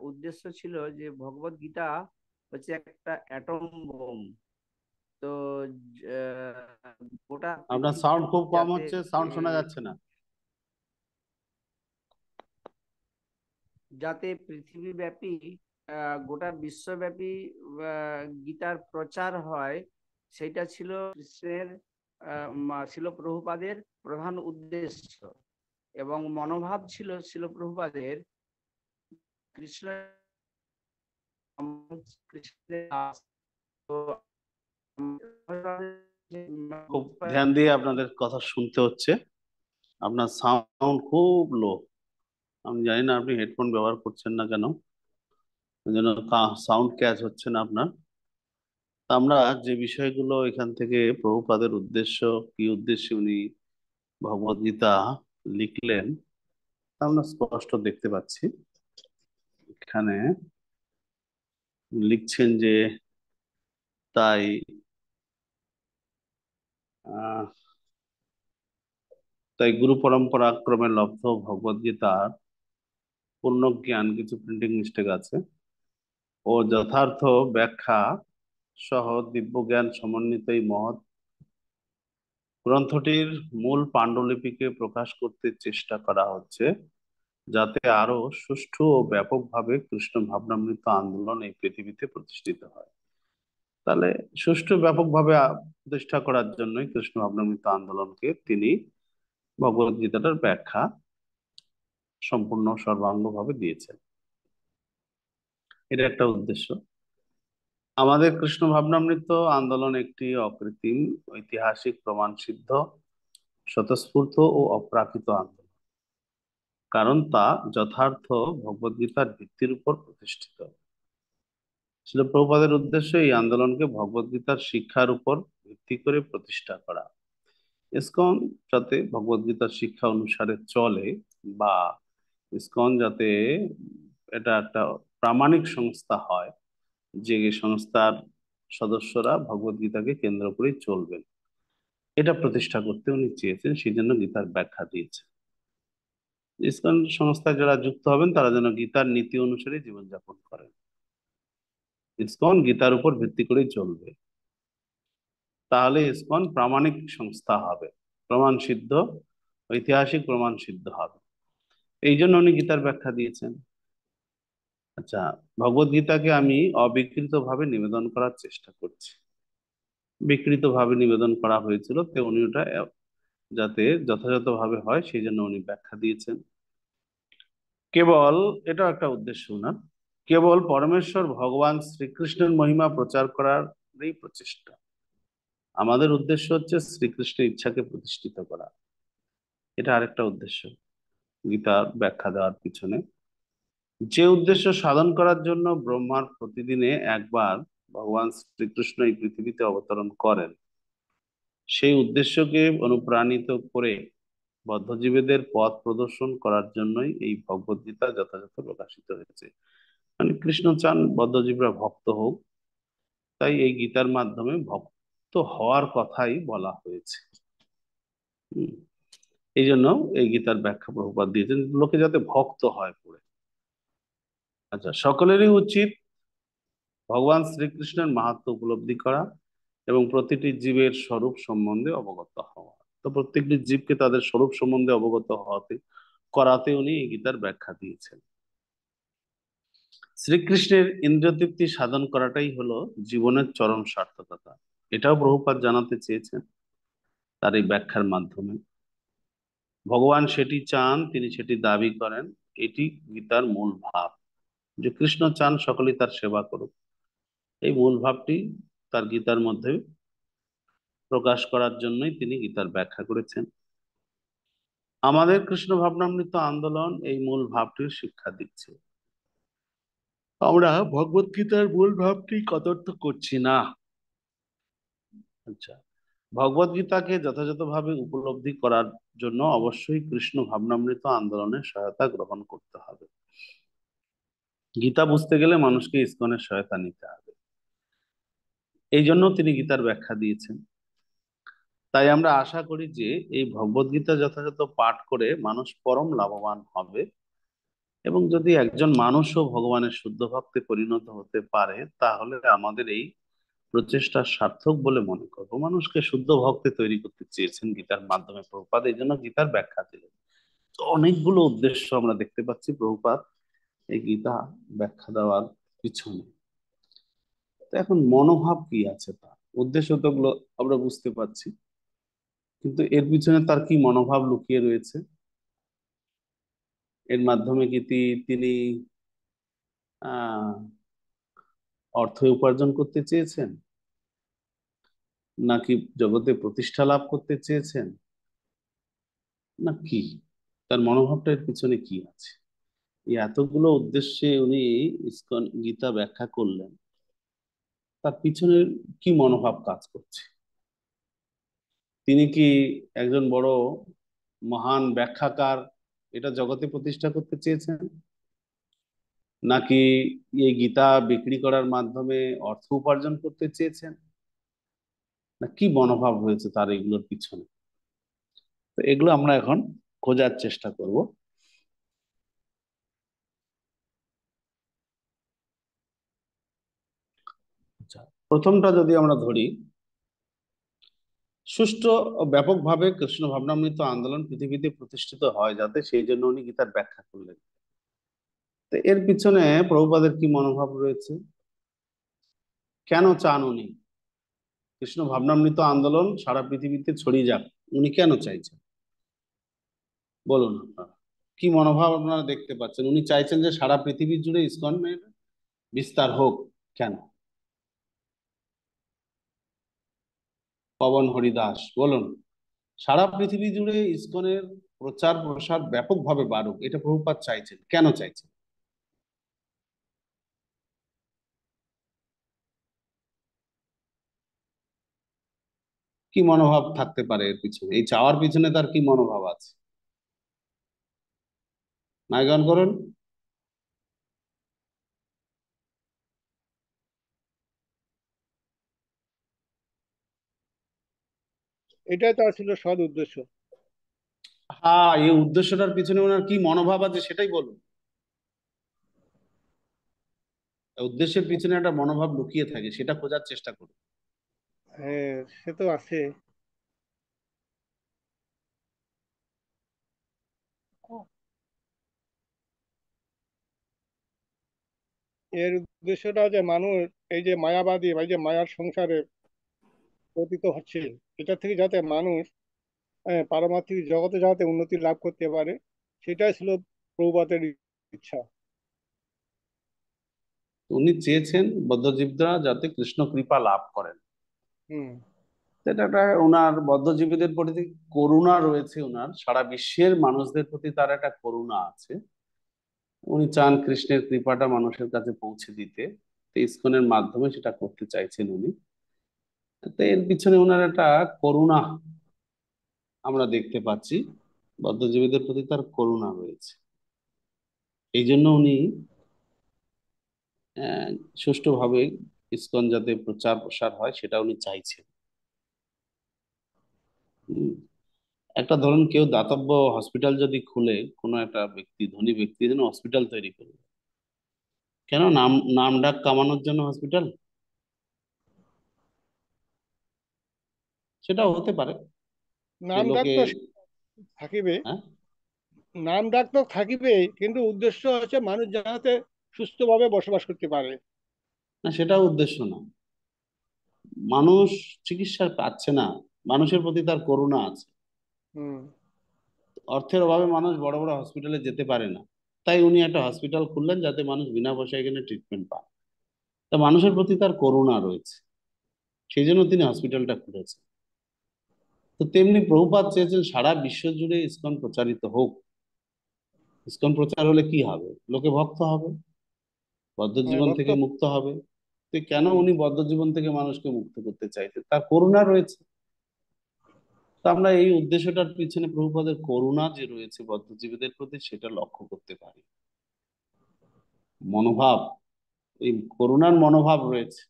উদ্দেশ্য ছিল যে ভগবত গীতা হচ্ছে একটা অ্যাটম বোম তো গোটা আপনার সাউন্ড খুব কম হচ্ছে সাউন্ড শোনা যাচ্ছে না যাতে পৃথিবীব্যাপী গোটা বিশ্বব্যাপী গীতার প্রচার হয় সেটা ছিল কৃষ্ণের শিলপ্রভুপাদের প্রধান উদ্দেশ্য এবং মনোভাব ছিল শিলপ্রভুপাদের কৃষ্ণ খুব ধ্যান দিয়ে আপনাদের কথা শুনতে হচ্ছে আপনার সাউন্ড খুব লো আমি জানি না আপনি হেডফোন ব্যবহার করছেন না কেন জন্য সাউন্ড ক্যাচ হচ্ছে না আপনার আমরা যে বিষয়গুলো এখান থেকে প্রভুপাদের উদ্দেশ্য কি উদ্দেশ্যে উনি ভগবদ্গীতা লিখলেন আমরা স্পষ্ট দেখতে পাচ্ছি এখানে লিখছেন যে তাই তাই গুরু পরম্পরা ক্রমে লব্ধ ভগবদ্গীতার পূর্ণ জ্ঞান কিছু প্রিন্টিং মিস্টেক আছে ও যথার্থ ব্যাখ্যা সহ দিব্য জ্ঞান সমন্বিত এই মহৎ গ্রন্থটির মূল পাণ্ডুলিপিকে প্রকাশ করতে চেষ্টা করা হচ্ছে যাতে আরো সুষ্ঠু ও ব্যাপকভাবে কৃষ্ণ ভাবনামৃত আন্দোলন এই পৃথিবীতে প্রতিষ্ঠিত হয় তাহলে সুষ্ঠু ব্যাপকভাবে প্রতিষ্ঠা করার জন্যই কৃষ্ণ ভাবনামৃত আন্দোলনকে তিনি ভগবত গীতাটার ব্যাখ্যা সম্পূর্ণ সর্বাঙ্গভাবে দিয়েছেন এটা একটা উদ্দেশ্য আমাদের কৃষ্ণ ভাবনামৃত আন্দোলন একটি অকৃত্রিম ঐতিহাসিক প্রমাণ সিদ্ধ স্বতঃস্ফূর্ত ও অপ্রাকৃত আন্দোলন কারণ তা যথার্থ ভগবদ্গীতার ভিত্তির উপর প্রতিষ্ঠিত ছিল প্রভুপাদের উদ্দেশ্য এই আন্দোলনকে ভগবদ্গীতার শিক্ষার উপর ভিত্তি করে প্রতিষ্ঠা করা ইস্কন যাতে ভগবদ্গীতার শিক্ষা অনুসারে চলে বা ইস্কন যাতে এটা একটা প্রামাণিক সংস্থা হয় যে সংস্থার সদস্যরা ভগবত গীতাকে কেন্দ্র করে চলবেন এটা প্রতিষ্ঠা করতে উনি চেয়েছেন সেই জন্য গীতার ব্যাখ্যা দিয়েছেন ইসকন সংস্থায় যারা যুক্ত হবেন তারা যেন গীতার নীতি অনুসারে জীবনযাপন করেন ইসকন গীতার উপর ভিত্তি করেই চলবে তাহলে ইসকন প্রামাণিক সংস্থা হবে প্রমাণ সিদ্ধ ঐতিহাসিক প্রমাণ সিদ্ধ হবে এই জন্য উনি গীতার ব্যাখ্যা দিয়েছেন আচ্ছা ভগবদ্গীতাকে গীতাকে আমি অবিকৃতভাবে নিবেদন করার চেষ্টা করছি বিকৃত ভাবে নিবেদন করা হয়েছিল তে উনি ওটা যাতে যথাযথভাবে হয় সেই জন্য উনি ব্যাখ্যা দিয়েছেন কেবল এটা একটা উদ্দেশ্য ওনার কেবল পরমেশ্বর ভগবান শ্রীকৃষ্ণের মহিমা প্রচার করার এই প্রচেষ্টা আমাদের উদ্দেশ্য হচ্ছে শ্রীকৃষ্ণের ইচ্ছাকে প্রতিষ্ঠিত করা এটা আরেকটা উদ্দেশ্য গীতার ব্যাখ্যা দেওয়ার পিছনে যে উদ্দেশ্য সাধন করার জন্য ব্রহ্মার প্রতিদিনে একবার ভগবান শ্রীকৃষ্ণ এই পৃথিবীতে অবতরণ করেন সেই উদ্দেশ্যকে অনুপ্রাণিত করে বদ্ধজীবীদের পথ প্রদর্শন করার জন্যই এই ভগবদ্গীতা যথাযথ প্রকাশিত হয়েছে মানে কৃষ্ণ চান বদ্ধজীবরা ভক্ত হোক তাই এই গীতার মাধ্যমে ভক্ত হওয়ার কথাই বলা হয়েছে এই জন্য এই গীতার ব্যাখ্যা প্রভুপাত দিয়েছেন লোকে যাতে ভক্ত হয় পড়ে আচ্ছা সকলেরই উচিত ভগবান শ্রীকৃষ্ণের মাহাত্ম উপলব্ধি করা এবং প্রতিটি জীবের স্বরূপ সম্বন্ধে অবগত হওয়া তো প্রত্যেকটি জীবকে তাদের স্বরূপ সম্বন্ধে অবগত হওয়াতে করাতে উনি এই গীতার ব্যাখ্যা দিয়েছেন শ্রীকৃষ্ণের ইন্দ্রতৃপ্তি সাধন করাটাই হলো জীবনের চরম সার্থকতা এটাও প্রভুপাত জানাতে চেয়েছেন তার এই ব্যাখ্যার মাধ্যমে ভগবান সেটি চান তিনি সেটি দাবি করেন এটি গীতার মূল ভাব যে কৃষ্ণ চান সকলেই তার সেবা করুক এই মূল ভাবটি তার গীতার মধ্যে প্রকাশ করার জন্যই তিনি গীতার ব্যাখ্যা করেছেন আমাদের কৃষ্ণ ভাবনামৃত আন্দোলন এই মূল ভাবটির শিক্ষা দিচ্ছে আমরা ভগবত গীতার মূল ভাবটি কদর্থ করছি না আচ্ছা ভগবত গীতাকে যথাযথভাবে উপলব্ধি করার জন্য অবশ্যই কৃষ্ণ ভাবনামৃত আন্দোলনের সহায়তা গ্রহণ করতে হবে গীতা বুঝতে গেলে মানুষকে ইস্কনের সহায়তা নিতে হবে এই জন্য তিনি গীতার ব্যাখ্যা দিয়েছেন তাই আমরা আশা করি যে এই ভগবদ্গীতা যথাযথ পাঠ করে মানুষ পরম লাভবান হবে এবং যদি একজন মানুষও ভগবানের শুদ্ধ ভক্তে পরিণত হতে পারে তাহলে আমাদের এই প্রচেষ্টা সার্থক বলে মনে করবো মানুষকে শুদ্ধ ভক্তে তৈরি করতে চেয়েছেন গীতার মাধ্যমে প্রভুপাত এই জন্য গীতার ব্যাখ্যা দিলেন অনেকগুলো উদ্দেশ্য আমরা দেখতে পাচ্ছি প্রভুপাত এই গীতা ব্যাখ্যা দেওয়ার পিছনে তো এখন মনোভাব কি আছে তার উদ্দেশ্য তো আমরা বুঝতে পারছি কিন্তু এর পিছনে তার কি মনোভাব লুকিয়ে রয়েছে এর মাধ্যমে কি তিনি অর্থ উপার্জন করতে চেয়েছেন নাকি জগতে প্রতিষ্ঠা লাভ করতে চেয়েছেন না কি তার মনোভাবটা এর পিছনে কি আছে এই এতগুলো উদ্দেশ্যে উনি ইসকন গীতা ব্যাখ্যা করলেন তার পিছনের কি মনোভাব কাজ করছে তিনি কি একজন বড় মহান ব্যাখ্যাকার এটা জগতে প্রতিষ্ঠা করতে চেয়েছেন নাকি এই গীতা বিক্রি করার মাধ্যমে অর্থ উপার্জন করতে চেয়েছেন না কি মনোভাব হয়েছে তার এগুলোর পিছনে তো এগুলো আমরা এখন খোঁজার চেষ্টা করব প্রথমটা যদি আমরা ধরি সুষ্ঠ ও ব্যাপকভাবে কৃষ্ণ ভাবনামৃত আন্দোলন পৃথিবীতে প্রতিষ্ঠিত হয় যাতে সেই জন্য উনি গীতার ব্যাখ্যা করলেন তো এর পিছনে প্রভুপাদের কি মনোভাব রয়েছে কেন চান উনি কৃষ্ণ ভাবনামৃত আন্দোলন সারা পৃথিবীতে ছড়িয়ে যাক উনি কেন চাইছেন বলুন আপনারা কি মনোভাব আপনারা দেখতে পাচ্ছেন উনি চাইছেন যে সারা পৃথিবী জুড়ে ইস্কনের বিস্তার হোক কেন পবন হরিদাস বলুন সারা পৃথিবী জুড়ে ইস্কনের প্রচার প্রসার ব্যাপকভাবে বাড়ুক এটা প্রভুপাত চাইছেন কেন চাইছেন কি মনোভাব থাকতে পারে এর পিছনে এই চাওয়ার পিছনে তার কি মনোভাব আছে নাইগান করেন এটাই তার ছিল সৎ উদ্দেশ্য হ্যাঁ এই উদ্দেশ্যটার পিছনে ওনার কি মনোভাব আছে সেটাই বলুন উদ্দেশ্যের পিছনে একটা মনোভাব লুকিয়ে থাকে সেটা খোঁজার চেষ্টা করুন হ্যাঁ সে তো আছে এর উদ্দেশ্যটা যে মানুষ এই যে মায়াবাদী বা যে মায়ার সংসারে পতিত হচ্ছে এটা থেকে যাতে মানুষ পারমার্থিক জগতে যাতে উন্নতি লাভ করতে পারে সেটাই ছিল প্রভুপাতের ইচ্ছা উনি চেয়েছেন বদ্ধজীবরা যাতে কৃষ্ণ কৃপা লাভ করেন সেটা একটা ওনার বদ্ধজীবীদের প্রতি করুণা রয়েছে ওনার সারা বিশ্বের মানুষদের প্রতি তার একটা করুণা আছে উনি চান কৃষ্ণের কৃপাটা মানুষের কাছে পৌঁছে দিতে ইস্কনের মাধ্যমে সেটা করতে চাইছেন উনি তো এর পিছনে ওনার একটা করুণা আমরা দেখতে পাচ্ছি বদ্ধজীবীদের প্রতি তার করুণা রয়েছে এই জন্য উনি সুষ্ঠুভাবে ইস্কন যাতে প্রচার প্রসার হয় সেটা উনি চাইছেন একটা ধরুন কেউ দাতব্য হসপিটাল যদি খুলে কোনো একটা ব্যক্তি ধনী ব্যক্তি যেন হসপিটাল তৈরি করবে কেন নাম নাম ডাক কামানোর জন্য হসপিটাল সেটাও হতে পারে হ্যাঁ? নাম ডাক তো থাকিবে নাম ডাক তো থাকিবে কিন্তু উদ্দেশ্য হচ্ছে মানুষ যাতে সুস্থভাবে বসবাস করতে পারে না সেটা উদ্দেশ্য না মানুষ চিকিৎসা পাচ্ছে না মানুষের প্রতি তার করুণা আছে অর্থের অভাবে মানুষ বড় বড় হসপিটালে যেতে পারে না তাই উনি একটা হসপিটাল খুললেন যাতে মানুষ বিনা পয়সায় এখানে ট্রিটমেন্ট পান তা মানুষের প্রতি তার করুণা রয়েছে সেই জন্য তিনি হসপিটালটা খুলেছেন তো তেমনি প্রভুপাত চেয়েছেন সারা বিশ্ব জুড়ে ইস্কন প্রচারিত হোক ইস্কন প্রচার হলে কি হবে লোকে ভক্ত হবে বদ্ধ জীবন থেকে মুক্ত হবে তো কেন উনি বদ্ধ জীবন থেকে মানুষকে মুক্ত করতে চাইছে তার করুণা রয়েছে তা আমরা এই উদ্দেশ্যটার পিছনে প্রভুপাদের করুণা যে রয়েছে বদ্ধজীবীদের প্রতি সেটা লক্ষ্য করতে পারি মনোভাব এই করুণার মনোভাব রয়েছে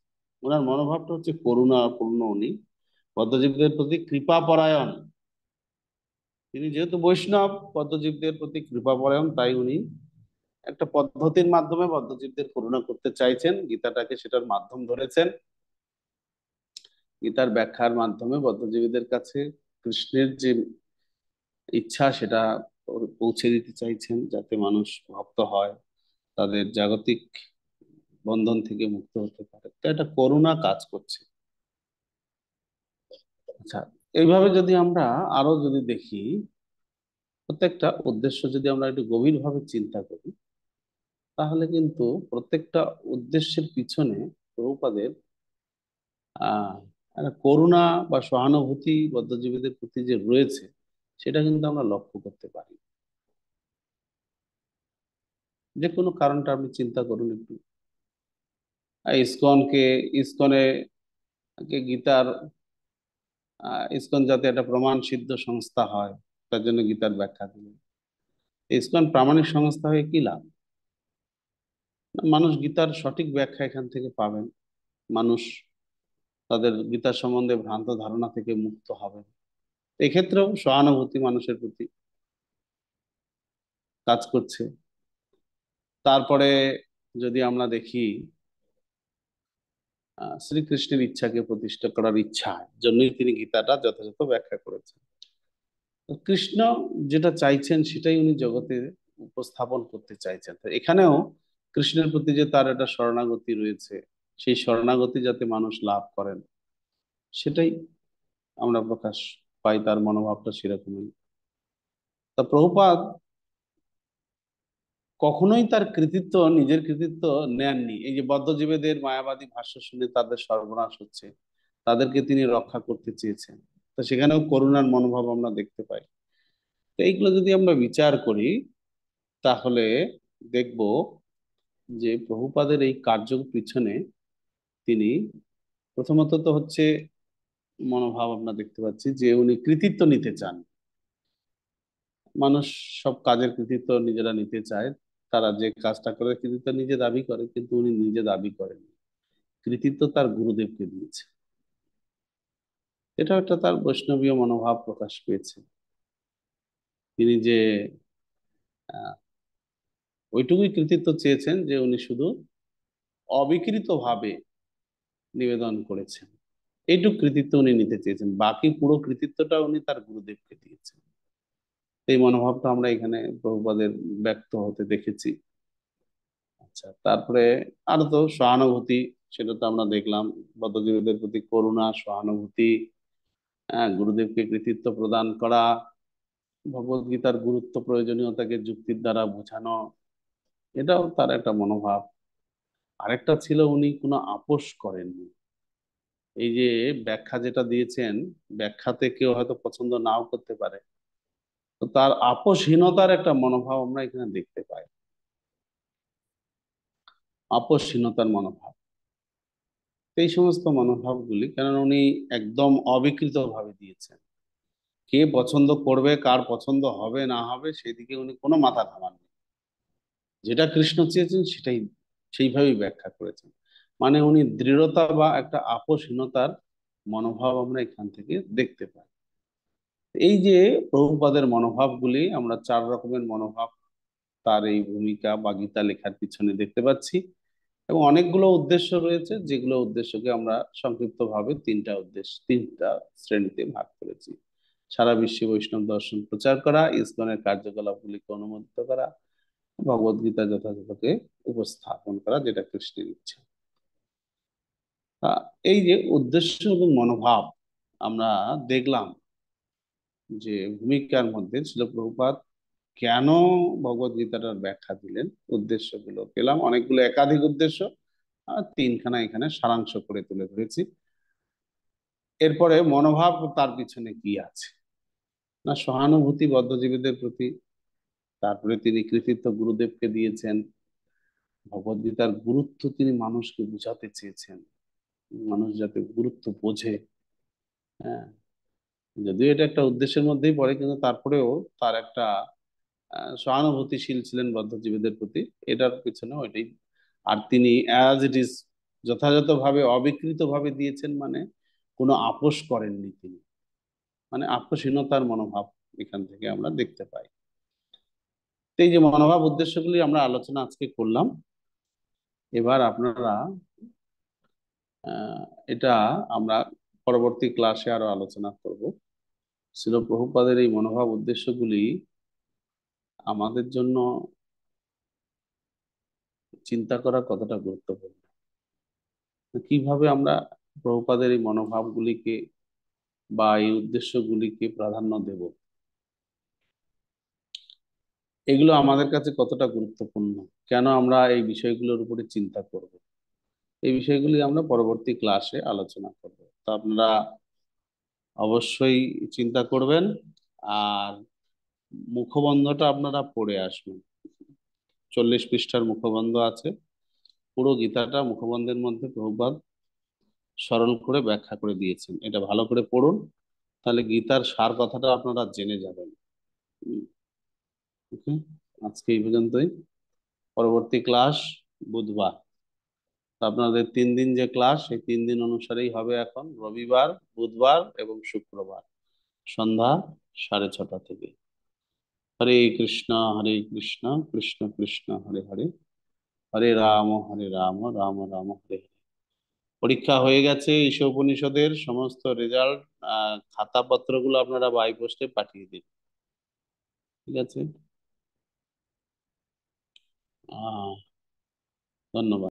ওনার মনোভাবটা হচ্ছে করুণা পূর্ণ উনি পদ্মজীবদের প্রতি কৃপা পরায়ণ তিনি যেহেতু বৈষ্ণব পদ্মজীবদের প্রতি কৃপা পরায়ণ তাই উনি একটা পদ্ধতির মাধ্যমে পদ্মজীবদের করুণা করতে চাইছেন গীতাটাকে সেটার মাধ্যম ধরেছেন গীতার ব্যাখ্যার মাধ্যমে পদ্মজীবীদের কাছে কৃষ্ণের যে ইচ্ছা সেটা পৌঁছে দিতে চাইছেন যাতে মানুষ ভক্ত হয় তাদের জাগতিক বন্ধন থেকে মুক্ত হতে পারে তো একটা করুণা কাজ করছে আচ্ছা এইভাবে যদি আমরা আরো যদি দেখি প্রত্যেকটা উদ্দেশ্য যদি আমরা একটু গভীরভাবে চিন্তা করি তাহলে কিন্তু প্রত্যেকটা উদ্দেশ্যের পিছনে প্রভুপাদের করুণা বা সহানুভূতি বদ্ধজীবীদের প্রতি যে রয়েছে সেটা কিন্তু আমরা লক্ষ্য করতে পারি যে কোনো কারণটা আপনি চিন্তা করুন একটু ইস্কনকে ইস্কনে গীতার ইসকন যাতে একটা প্রমাণ সিদ্ধ সংস্থা হয় তার জন্য গীতার ব্যাখ্যা দিলেন ইসকন প্রামাণিক সংস্থা হয়ে কি লাভ মানুষ গীতার সঠিক ব্যাখ্যা এখান থেকে পাবেন মানুষ তাদের গীতা সম্বন্ধে ভ্রান্ত ধারণা থেকে মুক্ত হবে এক্ষেত্রেও সহানুভূতি মানুষের প্রতি কাজ করছে তারপরে যদি আমরা দেখি শ্রীকৃষ্ণের ইচ্ছাকে প্রতিষ্ঠা করার ইচ্ছা জন্যই তিনি গীতাটা যথাযথ ব্যাখ্যা করেছেন কৃষ্ণ যেটা চাইছেন সেটাই উনি জগতে উপস্থাপন করতে চাইছেন এখানেও কৃষ্ণের প্রতি যে তার একটা শরণাগতি রয়েছে সেই শরণাগতি যাতে মানুষ লাভ করেন সেটাই আমরা প্রকাশ পাই তার মনোভাবটা সেরকমই তা প্রভুপাত কখনোই তার কৃতিত্ব নিজের কৃতিত্ব নেননি এই যে বদ্ধজীবীদের মায়াবাদী ভাষ্য শুনে তাদের সর্বনাশ হচ্ছে তাদেরকে তিনি রক্ষা করতে চেয়েছেন তো সেখানেও করুণার মনোভাব আমরা দেখতে পাই তো এইগুলো যদি আমরা বিচার করি তাহলে দেখব যে প্রভুপাদের এই কার্য পিছনে তিনি প্রথমত তো হচ্ছে মনোভাব আমরা দেখতে পাচ্ছি যে উনি কৃতিত্ব নিতে চান মানুষ সব কাজের কৃতিত্ব নিজেরা নিতে চায় তারা যে কাজটা করে কৃতিত্ব নিজে দাবি করে কিন্তু উনি নিজে দাবি করেন কৃতিত্ব তার গুরুদেবকে দিয়েছে এটা একটা তার বৈষ্ণবীয় মনোভাব প্রকাশ পেয়েছে তিনি যে ওইটুকুই কৃতিত্ব চেয়েছেন যে উনি শুধু অবিকৃত ভাবে নিবেদন করেছেন এইটুক কৃতিত্ব উনি নিতে চেয়েছেন বাকি পুরো কৃতিত্বটা উনি তার গুরুদেবকে দিয়েছেন এই মনোভাবটা আমরা এখানে প্রভুপাদের ব্যক্ত হতে দেখেছি আচ্ছা তারপরে আরো তো সহানুভূতি সেটা তো আমরা দেখলাম বদ্ধজীবীদের প্রতি করুণা সহানুভূতি গুরুদেবকে কৃতিত্ব প্রদান করা ভগবত গীতার গুরুত্ব প্রয়োজনীয়তাকে যুক্তির দ্বারা বোঝানো এটাও তার একটা মনোভাব আরেকটা ছিল উনি কোনো আপোষ করেননি এই যে ব্যাখ্যা যেটা দিয়েছেন ব্যাখ্যাতে কেউ হয়তো পছন্দ নাও করতে পারে তো তার আপোষহীনতার একটা মনোভাব আমরা এখানে দেখতে পাই আপোষহীনতার মনোভাব এই সমস্ত মনোভাবগুলি কারণ উনি একদম ভাবে দিয়েছেন কে পছন্দ করবে কার পছন্দ হবে না হবে সেদিকে উনি কোনো মাথা থামাননি যেটা কৃষ্ণ চেয়েছেন সেটাই সেইভাবেই ব্যাখ্যা করেছেন মানে উনি দৃঢ়তা বা একটা আপোষহীনতার মনোভাব আমরা এখান থেকে দেখতে পাই এই যে প্রভুপাদের মনোভাবগুলি আমরা চার রকমের মনোভাব তার এই ভূমিকা বা গীতা লেখার পিছনে দেখতে পাচ্ছি এবং অনেকগুলো উদ্দেশ্য রয়েছে যেগুলো উদ্দেশ্যকে আমরা সংক্ষিপ্তভাবে তিনটা উদ্দেশ্য তিনটা শ্রেণীতে ভাগ করেছি সারা বিশ্বে বৈষ্ণব দর্শন প্রচার করা ইসলামের কার্যকলাপগুলিকে অনুমোদিত করা ভগবদ গীতা যথাযথকে উপস্থাপন করা যেটা কৃষ্ণের ইচ্ছা এই যে উদ্দেশ্য এবং মনোভাব আমরা দেখলাম যে ভূমিকার মধ্যে ছিল প্রভুপাত কেন ভগবদ্গীতাটার গীতাটার ব্যাখ্যা দিলেন উদ্দেশ্যগুলো পেলাম অনেকগুলো একাধিক উদ্দেশ্য আর তিনখানা এখানে সারাংশ করে তুলে ধরেছি এরপরে মনোভাব তার পিছনে কি আছে না সহানুভূতি বদ্ধজীবীদের প্রতি তারপরে তিনি কৃতিত্ব গুরুদেবকে দিয়েছেন ভগবদ্গীতার গুরুত্ব তিনি মানুষকে বুঝাতে চেয়েছেন মানুষ যাতে গুরুত্ব বোঝে হ্যাঁ যদিও এটা একটা উদ্দেশ্যের মধ্যেই পড়ে কিন্তু তারপরেও তার একটা সহানুভূতিশীল ছিলেন বদ্ধজীবীদের প্রতি এটার পিছনে ওইটাই আর তিনি অ্যাজ ইট ইজ যথাযথভাবে অবিকৃতভাবে দিয়েছেন মানে কোনো আপোষ করেননি তিনি মানে আপোষহীনতার মনোভাব এখান থেকে আমরা দেখতে পাই এই যে মনোভাব উদ্দেশ্যগুলি আমরা আলোচনা আজকে করলাম এবার আপনারা এটা আমরা পরবর্তী ক্লাসে আরো আলোচনা করব প্রভুপাদের এই মনোভাব উদ্দেশ্যগুলি আমাদের জন্য চিন্তা করা কতটা গুরুত্বপূর্ণ কিভাবে আমরা প্রভুপাদের এই মনোভাবগুলিকে বা এই উদ্দেশ্যগুলিকে প্রাধান্য দেব এগুলো আমাদের কাছে কতটা গুরুত্বপূর্ণ কেন আমরা এই বিষয়গুলোর উপরে চিন্তা করব এই বিষয়গুলি আমরা পরবর্তী ক্লাসে আলোচনা করব তা আপনারা অবশ্যই চিন্তা করবেন আর মুখবন্ধটা আপনারা পড়ে আসবেন চল্লিশ পৃষ্ঠার মুখবন্ধ আছে পুরো গীতাটা মুখবন্ধের মধ্যে প্রভুবাদ সরল করে ব্যাখ্যা করে দিয়েছেন এটা ভালো করে পড়ুন তাহলে গীতার সার কথাটা আপনারা জেনে যাবেন ওকে আজকে এই পর্যন্তই পরবর্তী ক্লাস বুধবার আপনাদের তিন দিন যে ক্লাস সেই তিন দিন অনুসারেই হবে এখন রবিবার বুধবার এবং শুক্রবার সন্ধ্যা সাড়ে ছটা থেকে হরে কৃষ্ণ হরে কৃষ্ণ কৃষ্ণ কৃষ্ণ হরে হরে হরে রাম হরে রাম রাম রাম হরে হরে পরীক্ষা হয়ে গেছে ঈশ্বর উপনিষদের সমস্ত রেজাল্ট খাতাপত্রগুলো আপনারা বাই পোস্টে পাঠিয়ে দিন ঠিক আছে ধন্যবাদ